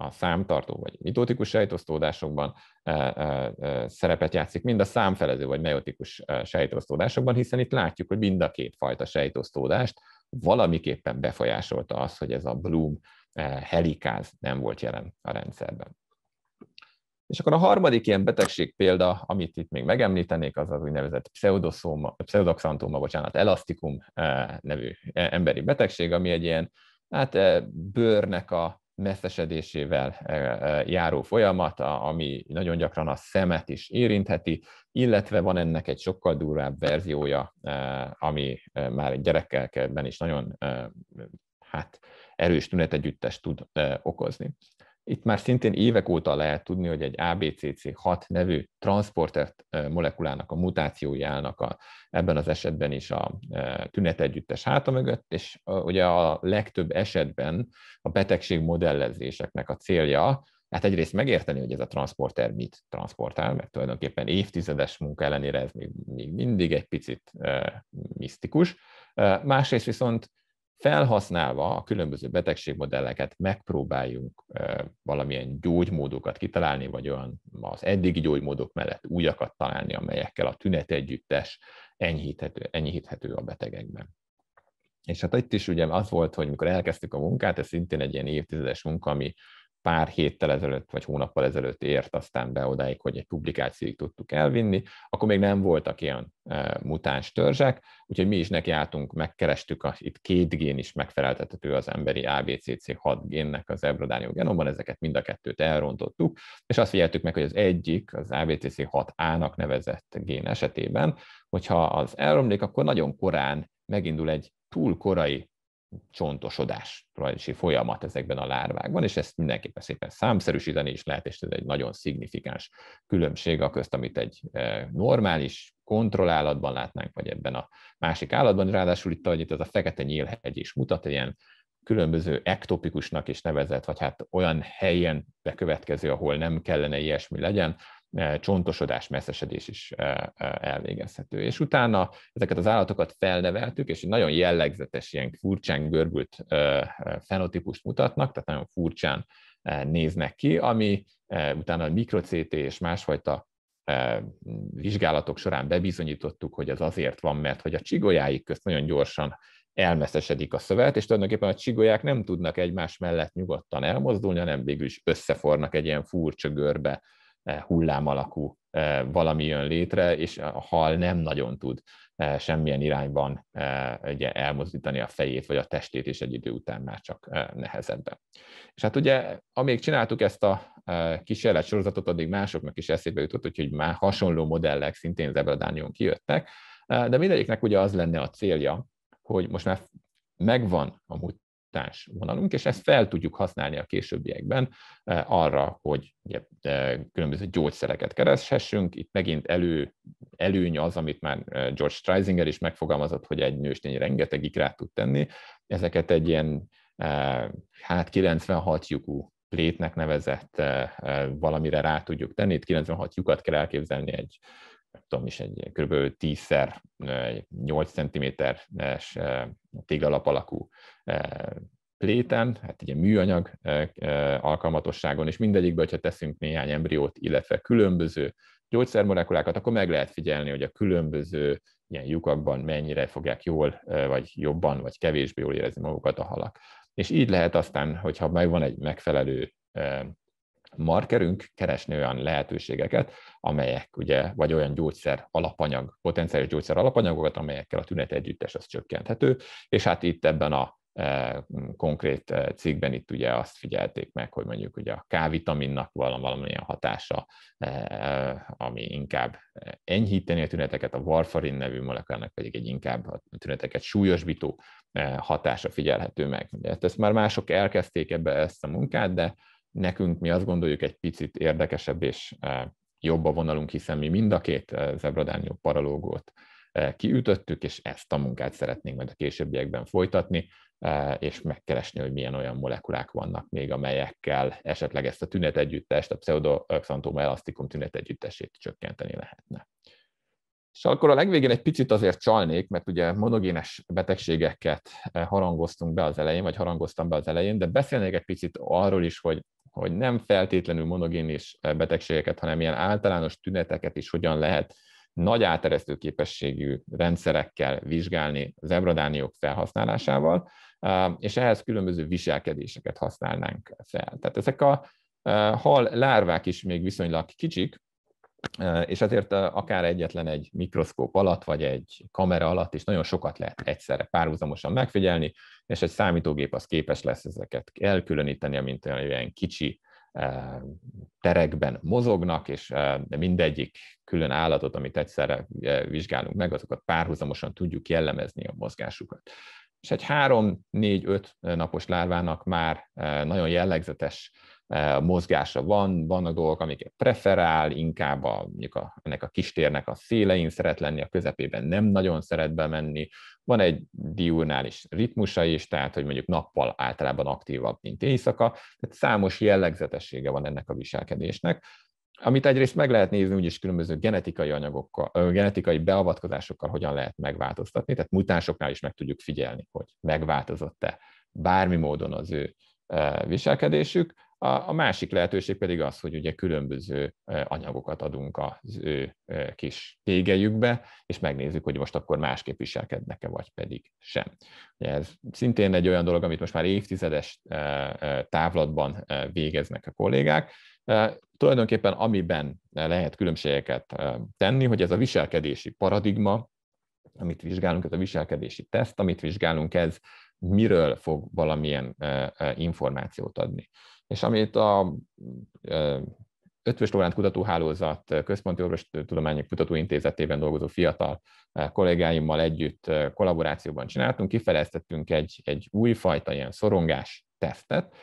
a számtartó vagy mitotikus sejtosztódásokban e, e, e, szerepet játszik, mind a számfelező vagy meiotikus sejtosztódásokban, hiszen itt látjuk, hogy mind a két fajta sejtosztódást valamiképpen befolyásolta az, hogy ez a Bloom helikáz nem volt jelen a rendszerben. És akkor a harmadik ilyen betegség példa, amit itt még megemlítenék, az az úgynevezett pseudoxantoma, bocsánat, elasztikum nevű emberi betegség, ami egy ilyen hát bőrnek a messzesedésével e, e, járó folyamat, ami nagyon gyakran a szemet is érintheti, illetve van ennek egy sokkal durvább verziója, e, ami már gyerekkelben is nagyon hát, erős tünetegyüttes tud okozni. Itt már szintén évek óta lehet tudni, hogy egy ABCC6 nevű transporter molekulának a mutációjának a, ebben az esetben is a tünetegyüttes háta mögött, és ugye a legtöbb esetben a betegség modellezéseknek a célja, Hát egyrészt megérteni, hogy ez a transporter mit transportál, mert tulajdonképpen évtizedes munka ellenére ez még, még mindig egy picit e, misztikus. másrészt viszont felhasználva a különböző betegségmodelleket megpróbáljunk valamilyen gyógymódokat kitalálni, vagy olyan az eddigi gyógymódok mellett újakat találni, amelyekkel a tünet együttes enyhíthető, enyhíthető a betegekben. És hát itt is ugye az volt, hogy mikor elkezdtük a munkát, ez szintén egy ilyen évtizedes munka, ami pár héttel ezelőtt, vagy hónappal ezelőtt ért aztán be odáig, hogy egy publikációig tudtuk elvinni, akkor még nem voltak ilyen e, mutáns törzsek, úgyhogy mi is nekiálltunk, megkerestük, a, itt két gén is megfeleltethető az emberi ABCC6 génnek az ebrodánió genomban, ezeket mind a kettőt elrontottuk, és azt figyeltük meg, hogy az egyik, az ABCC6A-nak nevezett gén esetében, hogyha az elromlik, akkor nagyon korán megindul egy túl korai csontosodás folyamat ezekben a lárvákban, és ezt mindenképpen szépen számszerűsíteni is lehet, és ez egy nagyon szignifikáns különbség a közt, amit egy e, normális kontrollálatban látnánk, vagy ebben a másik állatban, ráadásul itt, ahogy itt ez a fekete nyílhegy is mutat, ilyen különböző ektopikusnak is nevezett, vagy hát olyan helyen bekövetkező, ahol nem kellene ilyesmi legyen, E, csontosodás, messzesedés is e, e, elvégezhető. És utána ezeket az állatokat felneveltük, és egy nagyon jellegzetes, ilyen furcsán görbült fenotípust mutatnak, tehát nagyon furcsán néznek ki, ami utána a mikrocéti és másfajta vizsgálatok során bebizonyítottuk, hogy ez azért van, mert hogy a csigolyáik közt nagyon gyorsan elmeszesedik a szövet, és tulajdonképpen a csigolyák nem tudnak egymás mellett nyugodtan elmozdulni, hanem végül is összefornak egy ilyen furcsa görbe E, hullám alakú e, valami jön létre, és a hal nem nagyon tud e, semmilyen irányban ugye, elmozdítani a fejét vagy a testét, és egy idő után már csak nehezebben. És hát ugye, amíg csináltuk ezt a kísérlet sorozatot, addig másoknak is eszébe jutott, hogy már hasonló modellek szintén Zebradányon kijöttek, de mindegyiknek ugye az lenne a célja, hogy most már megvan a vonalunk, és ezt fel tudjuk használni a későbbiekben eh, arra, hogy különböző gyógyszereket kereshessünk. Itt megint elő, előny az, amit már eh, George Streisinger is megfogalmazott, hogy egy nőstény rengeteg rá tud tenni. Ezeket egy ilyen eh, hát 96 lyukú plétnek nevezett valamire rá tudjuk tenni. Itt 96 lyukat kell elképzelni egy tudom is, egy kb. 10-szer 8 cm-es téglalap alakú eh, pléten, hát ugye műanyag eh, eh, alkalmatosságon, és mindegyikből, hogyha teszünk néhány embriót, illetve különböző gyógyszermolekulákat, akkor meg lehet figyelni, hogy a különböző ilyen lyukakban mennyire fogják jól, vagy jobban, vagy kevésbé jól érezni magukat a halak. És így lehet aztán, hogyha megvan egy megfelelő markerünk keresni olyan lehetőségeket, amelyek ugye, vagy olyan gyógyszer alapanyag, potenciális gyógyszer alapanyagokat, amelyekkel a tünet együttes az csökkenthető, és hát itt ebben a e, konkrét e, cikkben itt ugye azt figyelték meg, hogy mondjuk ugye a K-vitaminnak valamilyen hatása, e, ami inkább enyhíteni a tüneteket, a warfarin nevű molekulának pedig egy inkább a tüneteket súlyosbító hatása figyelhető meg. Ezt már mások elkezdték ebbe ezt a munkát, de nekünk mi azt gondoljuk egy picit érdekesebb és e, jobb a vonalunk, hiszen mi mind a két e, zebradányú paralógót e, kiütöttük, és ezt a munkát szeretnénk majd a későbbiekben folytatni, és megkeresni, hogy milyen olyan molekulák vannak még, amelyekkel esetleg ezt a tünetegyüttest, a pseudoxantoma elasztikum tünetegyüttesét csökkenteni lehetne. És akkor a legvégén egy picit azért csalnék, mert ugye monogénes betegségeket harangoztunk be az elején, vagy harangoztam be az elején, de beszélnék egy picit arról is, hogy hogy nem feltétlenül monogénis e, betegségeket, hanem ilyen általános tüneteket is hogyan lehet nagy áteresztő képességű rendszerekkel vizsgálni zebradániok felhasználásával, e, és ehhez különböző viselkedéseket használnánk fel. Tehát ezek a e, hal lárvák is még viszonylag kicsik, és azért akár egyetlen egy mikroszkóp alatt, vagy egy kamera alatt is nagyon sokat lehet egyszerre párhuzamosan megfigyelni, és egy számítógép az képes lesz ezeket elkülöníteni, mint olyan kicsi terekben mozognak, és mindegyik külön állatot, amit egyszerre vizsgálunk meg, azokat párhuzamosan tudjuk jellemezni a mozgásukat. És egy három-négy-öt napos lárvának már nagyon jellegzetes Eh, mozgása van, vannak dolgok, amiket preferál, inkább a, mondjuk a, ennek a kistérnek a szélein szeret lenni, a közepében nem nagyon szeret bemenni, van egy diurnális ritmusa is, tehát hogy mondjuk nappal általában aktívabb, mint éjszaka, tehát számos jellegzetessége van ennek a viselkedésnek, amit egyrészt meg lehet nézni úgyis különböző genetikai anyagokkal, genetikai beavatkozásokkal hogyan lehet megváltoztatni, tehát mutánsoknál is meg tudjuk figyelni, hogy megváltozott-e bármi módon az ő eh, viselkedésük, a másik lehetőség pedig az, hogy ugye különböző anyagokat adunk az ő kis tégejükbe, és megnézzük, hogy most akkor másképp viselkednek-e, vagy pedig sem. Ez szintén egy olyan dolog, amit most már évtizedes távlatban végeznek a kollégák. Tulajdonképpen amiben lehet különbségeket tenni, hogy ez a viselkedési paradigma, amit vizsgálunk, ez a viselkedési teszt, amit vizsgálunk, ez miről fog valamilyen információt adni. És amit a Ötvös Lóránt Kutatóhálózat Központi Orvostudományi Kutatóintézetében dolgozó fiatal kollégáimmal együtt kollaborációban csináltunk, kifejlesztettünk egy, egy újfajta ilyen szorongás tesztet,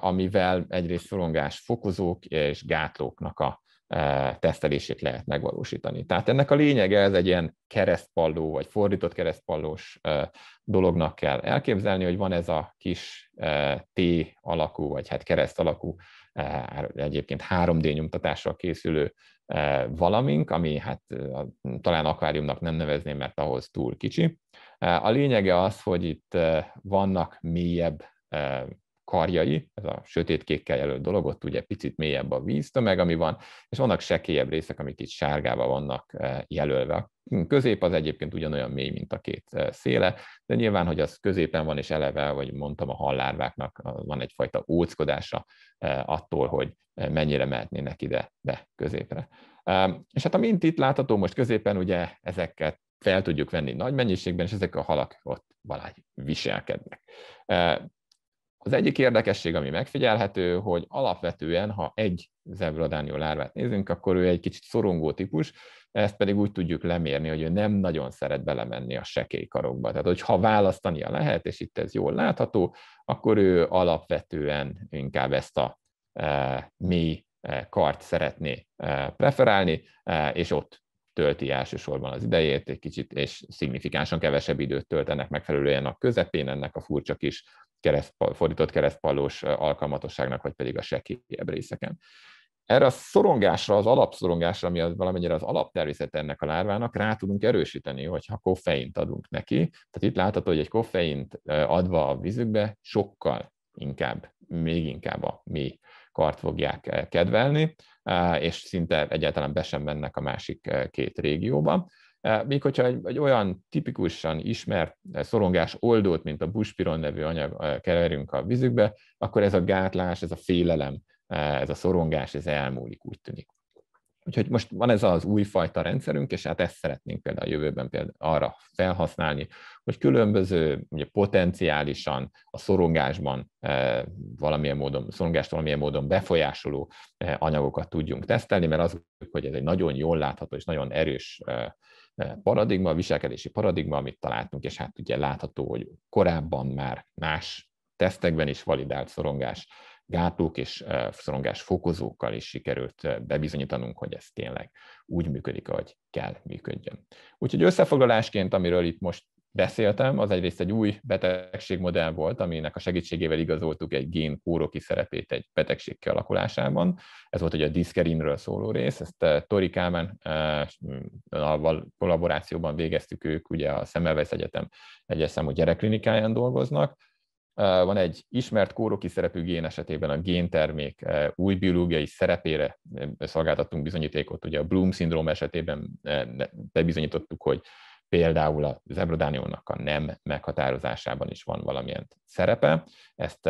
amivel egyrészt szorongás fokozók és gátlóknak a E, tesztelését lehet megvalósítani. Tehát ennek a lényege, ez egy ilyen keresztpalló, vagy fordított keresztpallós e, dolognak kell elképzelni, hogy van ez a kis e, T alakú, vagy hát kereszt alakú, egyébként 3D nyomtatással készülő valamink, ami hát talán akváriumnak nem nevezném, mert ahhoz túl kicsi. A lényege az, hogy itt vannak mélyebb karjai, ez a kékkel jelölt dolog, ott ugye picit mélyebb a víztömeg, ami van, és vannak sekélyebb részek, amik itt sárgával vannak eh, jelölve. Közép az egyébként ugyanolyan mély, mint a két eh, széle, de nyilván, hogy az középen van, és eleve, vagy mondtam, a hallárváknak eh, van egyfajta óckodása attól, hogy mennyire mehetnének ide, be középre. Ehm, és hát mint itt látható most középen, ugye ezeket fel tudjuk venni nagy mennyiségben, és ezek a halak ott valahogy viselkednek. Az egyik érdekesség, ami megfigyelhető, hogy alapvetően, ha egy zebradányú lárvát nézünk, akkor ő egy kicsit szorongó típus, ezt pedig úgy tudjuk lemérni, hogy ő nem nagyon szeret belemenni a sekélykarokba. Tehát, hogy ha választania lehet, és itt ez jól látható, akkor ő alapvetően inkább ezt a e, mély eh, kart szeretné eh, preferálni, és ott tölti elsősorban az idejét, egy kicsit, és szignifikánsan kevesebb időt tölt ennek megfelelően a közepén, ennek a furcsa kis kereszt, fordított keresztpallós alkalmatosságnak, vagy pedig a sekélyebb részeken. Erre a szorongásra, az alapszorongásra, ami az valamennyire az alaptervizet ennek a lárvának, rá tudunk erősíteni, hogyha koffeint adunk neki. Tehát itt látható, hogy egy koffeint adva a vízükbe sokkal inkább, még inkább a mély kart fogják eh, kedvelni, eh, és szinte egyáltalán be sem mennek a másik eh, két régióba. Még hogyha egy, egy olyan tipikusan ismert szorongás oldót, mint a buspiron nevű anyag keverünk a vízükbe, akkor ez a gátlás, ez a félelem, ez a szorongás, ez elmúlik, úgy tűnik. Úgyhogy most van ez az újfajta rendszerünk, és hát ezt szeretnénk például a jövőben például arra felhasználni, hogy különböző ugye potenciálisan a szorongásban eh, valamilyen módon, szorongást valamilyen módon befolyásoló eh, anyagokat tudjunk tesztelni, mert az, hogy ez egy nagyon jól látható és nagyon erős eh, paradigma, viselkedési paradigma, amit találtunk, és hát ugye látható, hogy korábban már más tesztekben is validált szorongás gátlók és szorongás fokozókkal is sikerült bebizonyítanunk, hogy ez tényleg úgy működik, ahogy kell működjön. Úgyhogy összefoglalásként, amiről itt most beszéltem, az egyrészt egy új betegségmodell volt, aminek a segítségével igazoltuk egy gén kóroki szerepét egy betegség kialakulásában. Ez volt ugye a diszkerinről szóló rész, ezt Tori Kálmán kollaborációban végeztük ők, ugye a Semmelweis Egyetem egyes számú gyerekklinikáján dolgoznak, van egy ismert kóroki szerepű gén esetében a géntermék új biológiai szerepére szolgáltattunk bizonyítékot. Ugye a Bloom szindróm esetében bebizonyítottuk, hogy például a zebradániónak a nem meghatározásában is van valamilyen szerepe. Ezt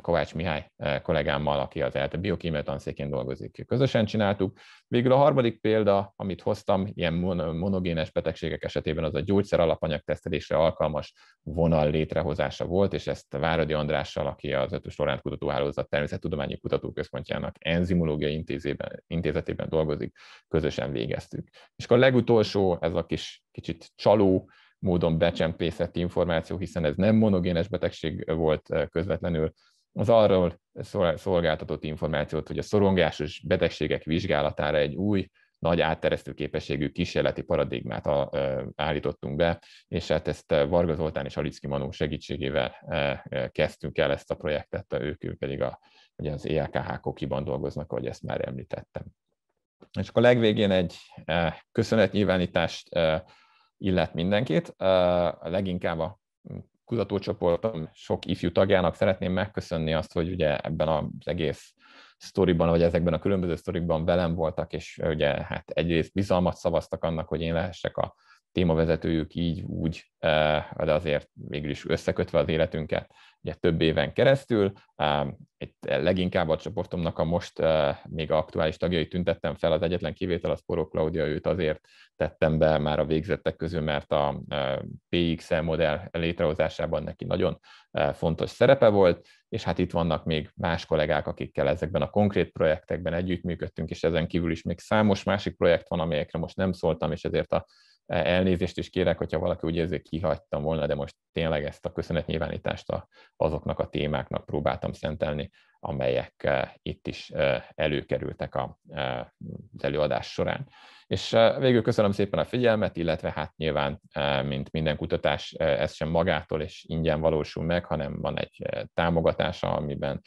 Kovács Mihály eh, kollégámmal, aki az ELTE biokémia tanszékén dolgozik, közösen csináltuk. Végül a harmadik példa, amit hoztam, ilyen monogénes betegségek esetében az a gyógyszer alapanyag tesztelésre alkalmas vonal létrehozása volt, és ezt Váradi Andrással, aki az Ötös Loránd Kutatóhálózat Természettudományi Kutatóközpontjának enzimológiai intézében, intézetében dolgozik, közösen végeztük. És akkor a legutolsó, ez a kis kicsit csaló, módon becsempészett információ, hiszen ez nem monogénes betegség volt eh, közvetlenül, az arról szolgáltatott információt, hogy a szorongásos betegségek vizsgálatára egy új, nagy átteresztő képességű kísérleti paradigmát állítottunk be, és hát ezt Varga Zoltán és Alicki Manó segítségével kezdtünk el ezt a projektet, ők, pedig a, ugye az EAKH kokiban dolgoznak, ahogy ezt már említettem. És akkor a legvégén egy köszönetnyilvánítást illet mindenkit, leginkább a kutatócsoportom sok ifjú tagjának szeretném megköszönni azt, hogy ugye ebben az egész sztoriban, vagy ezekben a különböző sztorikban velem voltak, és ugye hát egyrészt bizalmat szavaztak annak, hogy én lehessek a témavezetőjük így, úgy, e, de azért végül is összekötve az életünket ugye több éven keresztül. E, itt leginkább a csoportomnak a most e, még a aktuális tagjait tüntettem fel, az egyetlen kivétel az Porok Claudia, őt azért tettem be már a végzettek közül, mert a PXL modell létrehozásában neki nagyon fontos szerepe volt, és hát itt vannak még más kollégák, akikkel ezekben a konkrét projektekben együttműködtünk, és ezen kívül is még számos másik projekt van, amelyekre most nem szóltam, és ezért a E, elnézést is kérek, hogyha valaki úgy érzi, kihagytam volna, de most tényleg ezt a köszönetnyilvánítást azoknak a témáknak próbáltam szentelni, amelyek e, itt is e, előkerültek az előadás során. És végül köszönöm szépen a figyelmet, illetve hát nyilván, mint minden kutatás, ez sem magától és ingyen valósul meg, hanem van egy támogatása, amiben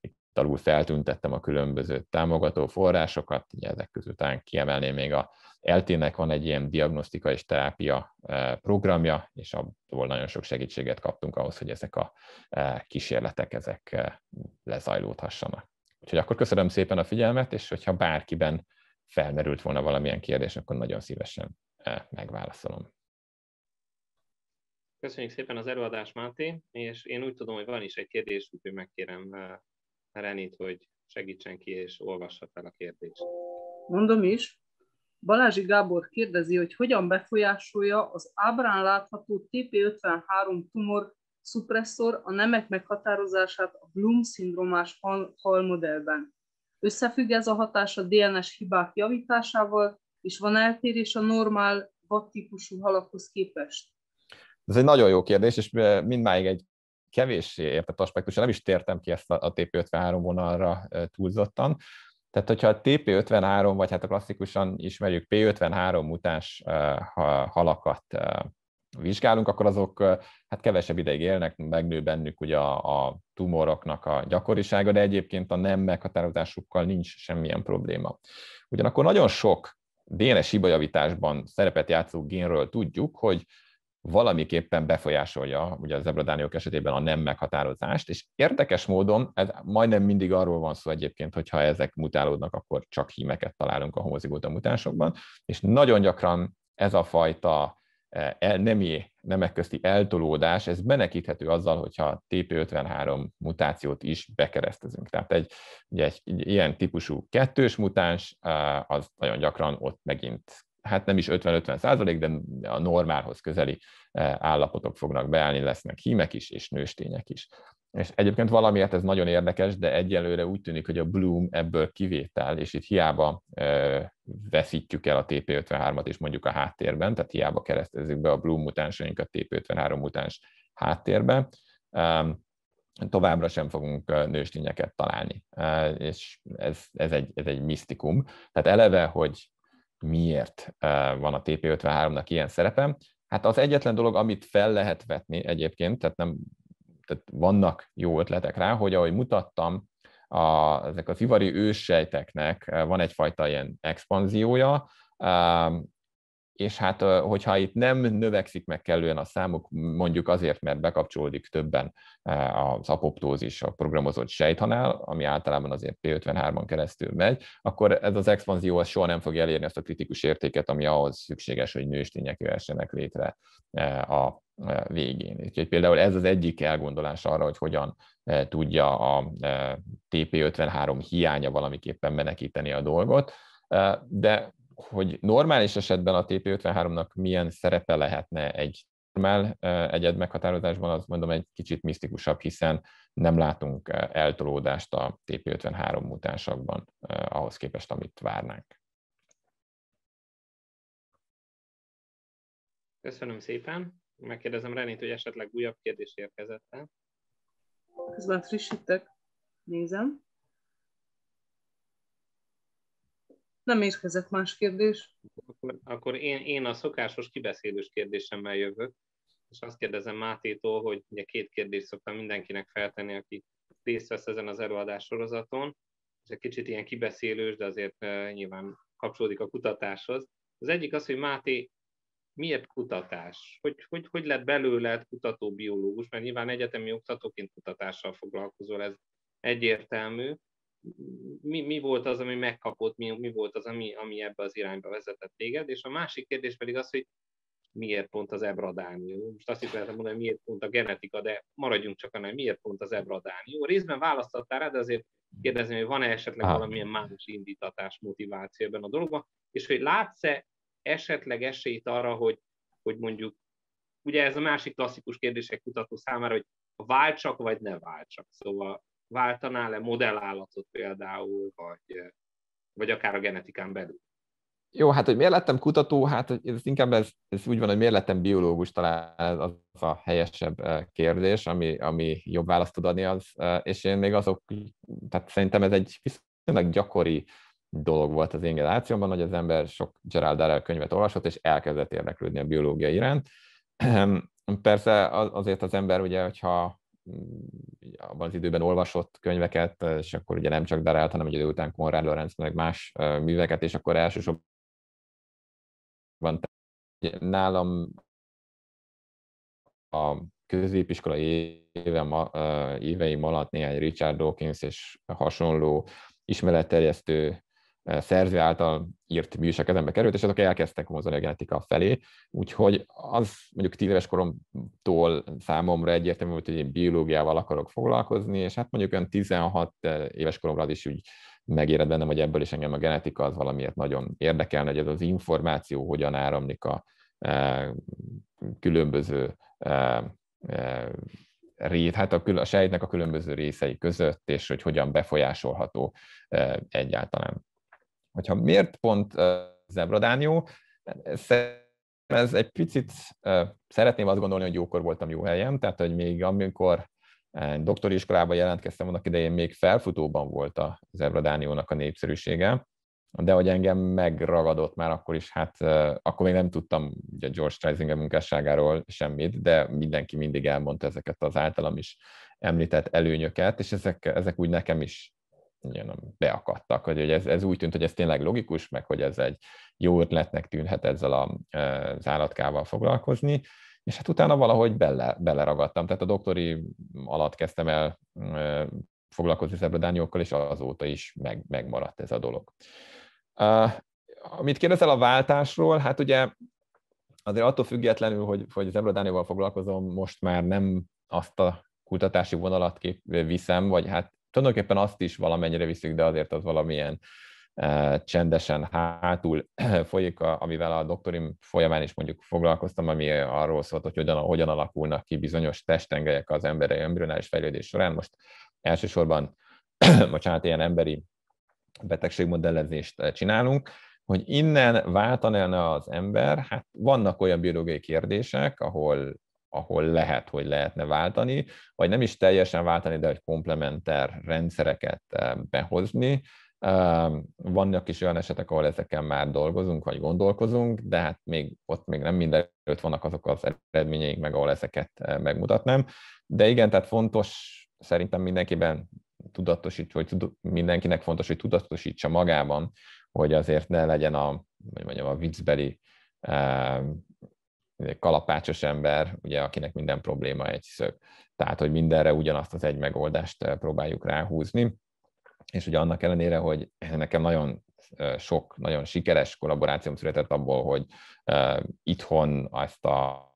itt alul feltüntettem a különböző támogató forrásokat, ugye ezek közül talán kiemelném még a LT-nek van egy ilyen diagnosztika és terápia e, programja, és abból nagyon sok segítséget kaptunk ahhoz, hogy ezek a e, kísérletek ezek e, lezajlódhassanak. Úgyhogy akkor köszönöm szépen a figyelmet, és hogyha bárkiben felmerült volna valamilyen kérdés, akkor nagyon szívesen megválaszolom. Köszönjük szépen az előadást, Máté, és én úgy tudom, hogy van is egy kérdés, úgyhogy megkérem Renit, hogy segítsen ki és olvassa fel a kérdést. Mondom is, Balázsi Gábor kérdezi, hogy hogyan befolyásolja az ábrán látható TP53 tumor szupresszor a nemek meghatározását a Bloom-szindromás hal, halmodellben. Összefügg ez a hatás a DNS hibák javításával, és van eltérés a normál vattípusú halakhoz képest? Ez egy nagyon jó kérdés, és e, mindmáig egy kevéssé értett aspektus, nem is tértem ki ezt a TP53 vonalra e, túlzottan. Tehát, hogyha a TP53, vagy hát a klasszikusan ismerjük P53 mutáns halakat vizsgálunk, akkor azok hát kevesebb ideig élnek, megnő bennük ugye a, a tumoroknak a gyakorisága, de egyébként a nem meghatározásukkal nincs semmilyen probléma. Ugyanakkor nagyon sok DNS hibajavításban szerepet játszó génről tudjuk, hogy valamiképpen befolyásolja ugye az ebradániok esetében a nem meghatározást, és érdekes módon, ez majdnem mindig arról van szó egyébként, hogyha ezek mutálódnak, akkor csak hímeket találunk a homozigóta mutánsokban, és nagyon gyakran ez a fajta eh, el, nemi, nemek közti eltolódás, ez benekíthető azzal, hogyha TP53 mutációt is bekeresztezünk. Tehát egy, ugye egy, egy ilyen típusú kettős mutáns, eh, az nagyon gyakran ott megint hát nem is 50-50 százalék, de a normálhoz közeli e, állapotok fognak beállni, lesznek hímek is, és nőstények is. És egyébként valamiért ez nagyon érdekes, de egyelőre úgy tűnik, hogy a Bloom ebből kivétel, és itt hiába e, veszítjük el a TP53-at és mondjuk a háttérben, tehát hiába keresztezzük be a Bloom mutánsainkat TP53 mutáns háttérbe, e, továbbra sem fogunk nőstényeket találni. És ez, ez, egy, ez egy misztikum. Tehát eleve, hogy, miért van a TP53-nak ilyen szerepe. Hát az egyetlen dolog, amit fel lehet vetni egyébként, tehát, nem, tehát vannak jó ötletek rá, hogy ahogy mutattam, a, ezek az ivari őssejteknek van egyfajta ilyen expanziója, és hát hogyha itt nem növekszik meg kellően a számuk, mondjuk azért, mert bekapcsolódik többen e, az apoptózis a programozott sejthanál, ami általában azért P53-on keresztül megy, akkor ez az expanzió az soha nem fogja elérni azt a kritikus értéket, ami ahhoz szükséges, hogy nőstények jöhessenek létre e, a e, végén. Úgyhogy például ez az egyik elgondolás arra, hogy hogyan tudja a TP53 hiánya valamiképpen menekíteni a dolgot, de hogy normális esetben a TP53-nak milyen szerepe lehetne egy normál egyed meghatározásban, az mondom egy kicsit misztikusabb, hiszen nem látunk eltolódást a TP53 mutánsakban ahhoz képest, amit várnánk. Köszönöm szépen. Megkérdezem Renét, hogy esetleg újabb kérdés érkezett el. Közben frissítek. Nézem. Nem érkezett más kérdés. Akkor, akkor én, én a szokásos kibeszélős kérdésemmel jövök, és azt kérdezem Mátétól, hogy ugye két kérdést szoktam mindenkinek feltenni, aki részt vesz ezen az előadás sorozaton, és egy kicsit ilyen kibeszélős, de azért eh, nyilván kapcsolódik a kutatáshoz. Az egyik az, hogy Máté, miért kutatás? Hogy, hogy, hogy lett belőled kutató biológus? Mert nyilván egyetemi oktatóként kutatással foglalkozol, ez egyértelmű, mi, mi volt az, ami megkapott, mi, mi volt az, ami, ami ebbe az irányba vezetett téged, és a másik kérdés pedig az, hogy miért pont az Ebra Dánió. Most azt is lehetem mondani, hogy miért pont a genetika, de maradjunk csak annál, miért pont az Ebra Dánió. Részben választottál rá, de azért kérdezni, hogy van-e esetleg ah. valamilyen más indítatás, motiváció ebben a dologban, és hogy látsz-e esetleg esélyt arra, hogy, hogy mondjuk, ugye ez a másik klasszikus kérdések kutató számára, hogy váltsak, vagy ne váltsak. Szóval váltaná le modellállatot például, vagy, eh, vagy akár a genetikán belül? Jó, hát hogy miért lettem kutató, hát ez inkább ez, ez úgy van, hogy miért lettem biológus, talán ez az a helyesebb eh, kérdés, ami, ami jobb választ tud adni, az, eh, és én még azok, tehát szerintem ez egy viszonylag gyakori dolog volt az én generációmban, hogy az ember sok Gerald Darrell könyvet olvasott, és elkezdett érdeklődni a biológia iránt. Persze azért az ember, ugye, hogyha abban az időben olvasott könyveket, és akkor ugye nem csak Darált, hanem egy idő után Konrád Lorenz, meg más műveket, és akkor elsősorban nálam a középiskolai évem, éveim alatt néhány Richard Dawkins és hasonló ismeretterjesztő szerző által írt műsor kezembe került, és azok elkezdtek mozdulni a genetika felé. Úgyhogy az mondjuk tíz éves koromtól számomra egyértelmű volt, hogy én biológiával akarok foglalkozni, és hát mondjuk olyan 16 éves koromra az is úgy megéred bennem, hogy ebből is engem a genetika az valamiért nagyon érdekel, hogy ez az információ hogyan áramlik a különböző rét, hát a, a sejtnek a különböző részei között, és hogy hogyan befolyásolható egyáltalán hogyha miért pont uh, Zebradán jó, ez egy picit, uh, szeretném azt gondolni, hogy jókor voltam jó helyem, tehát hogy még amikor doktori iskolába jelentkeztem, annak idején még felfutóban volt a Zebradániónak a népszerűsége, de hogy engem megragadott már akkor is, hát akkor még nem tudtam ugye George Streisinger munkásságáról semmit, de mindenki mindig elmondta ezeket az általam is említett előnyöket, és ezek, ezek úgy nekem is jön, beakadtak, hogy, hogy ez, ez úgy tűnt, hogy ez tényleg logikus, meg hogy ez egy jó ötletnek tűnhet ezzel a, e, az állatkával foglalkozni, és hát utána valahogy bele, beleragadtam. Tehát a doktori alatt kezdtem el e, foglalkozni zebradányókkal, és azóta is meg, megmaradt ez a dolog. E, amit kérdezel a váltásról, hát ugye azért attól függetlenül, hogy, hogy zebradányóval foglalkozom, most már nem azt a kutatási vonalat kép, viszem, vagy hát tulajdonképpen azt is valamennyire viszik, de azért az valamilyen e, csendesen hátul folyik, amivel a doktorim folyamán is mondjuk foglalkoztam, ami arról szólt, hogy hogyan, hogyan alakulnak ki bizonyos testengelyek az emberi embryonális fejlődés során. Most elsősorban, bocsánat, ilyen emberi betegségmodellezést e, csinálunk, hogy innen váltan az ember, hát vannak olyan biológiai kérdések, ahol ahol lehet, hogy lehetne váltani, vagy nem is teljesen váltani, de hogy komplementer rendszereket behozni. Vannak is olyan esetek, ahol ezeken már dolgozunk, vagy gondolkozunk, de hát még ott még nem mindenütt vannak azok az eredményeink, meg ahol ezeket megmutatnám. De igen, tehát fontos szerintem mindenkiben tudatosít, hogy tud, mindenkinek fontos, hogy tudatosítsa magában, hogy azért ne legyen a, hogy mondjam, a viccbeli kalapácsos ember, ugye, akinek minden probléma egy szög. Tehát, hogy mindenre ugyanazt az egy megoldást eh, próbáljuk ráhúzni. És ugye annak ellenére, hogy nekem nagyon eh, sok, nagyon sikeres kollaborációm született abból, hogy eh, itthon ezt a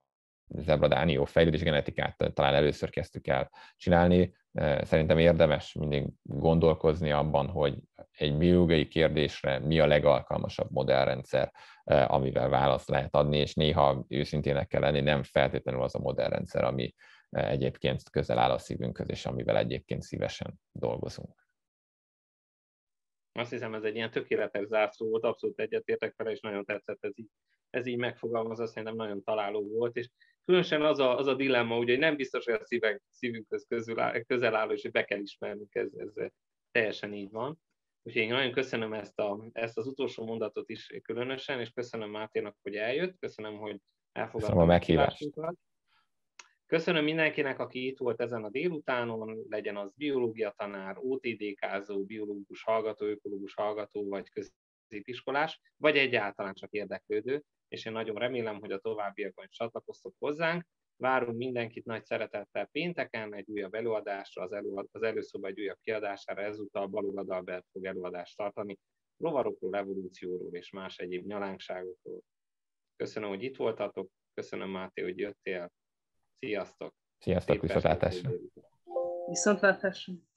Zebra Dánió fejlődés genetikát talán először kezdtük el csinálni. Eh, szerintem érdemes mindig gondolkozni abban, hogy egy biológiai kérdésre mi a legalkalmasabb modellrendszer, eh, amivel választ lehet adni, és néha őszintének kell lenni, nem feltétlenül az a modellrendszer, ami eh, egyébként közel áll a szívünkhöz, és amivel egyébként szívesen dolgozunk. Azt hiszem, ez egy ilyen tökéletes zászló volt, abszolút egyetértek vele, és nagyon tetszett ez így, ez így megfogalmazva, szerintem nagyon találó volt, és különösen az a, az a dilemma, ugye nem biztos, hogy a szívek, szívünkhöz közül áll, közel álló, és hogy be kell ismernünk, ez, ez teljesen így van. Úgyhogy én nagyon köszönöm ezt, a, ezt az utolsó mondatot is különösen, és köszönöm Máténak, hogy eljött, köszönöm, hogy elfogadta a meghívást. Köszönöm mindenkinek, aki itt volt ezen a délutánon, legyen az biológia tanár, OTDK-zó, biológus hallgató, ökológus hallgató, vagy köz középiskolás, vagy egyáltalán csak érdeklődő, és én nagyon remélem, hogy a továbbiakban is csatlakoztok hozzánk. Várunk mindenkit nagy szeretettel pénteken egy újabb előadásra, az, elő, az előszoba egy újabb kiadására, ezúttal Balog Adalbert fog előadást tartani rovarokról, evolúcióról és más egyéb nyalánkságokról. Köszönöm, hogy itt voltatok, köszönöm Máté, hogy jöttél. Sziasztok! Sziasztok, viszontlátásra! Viszontlátásra!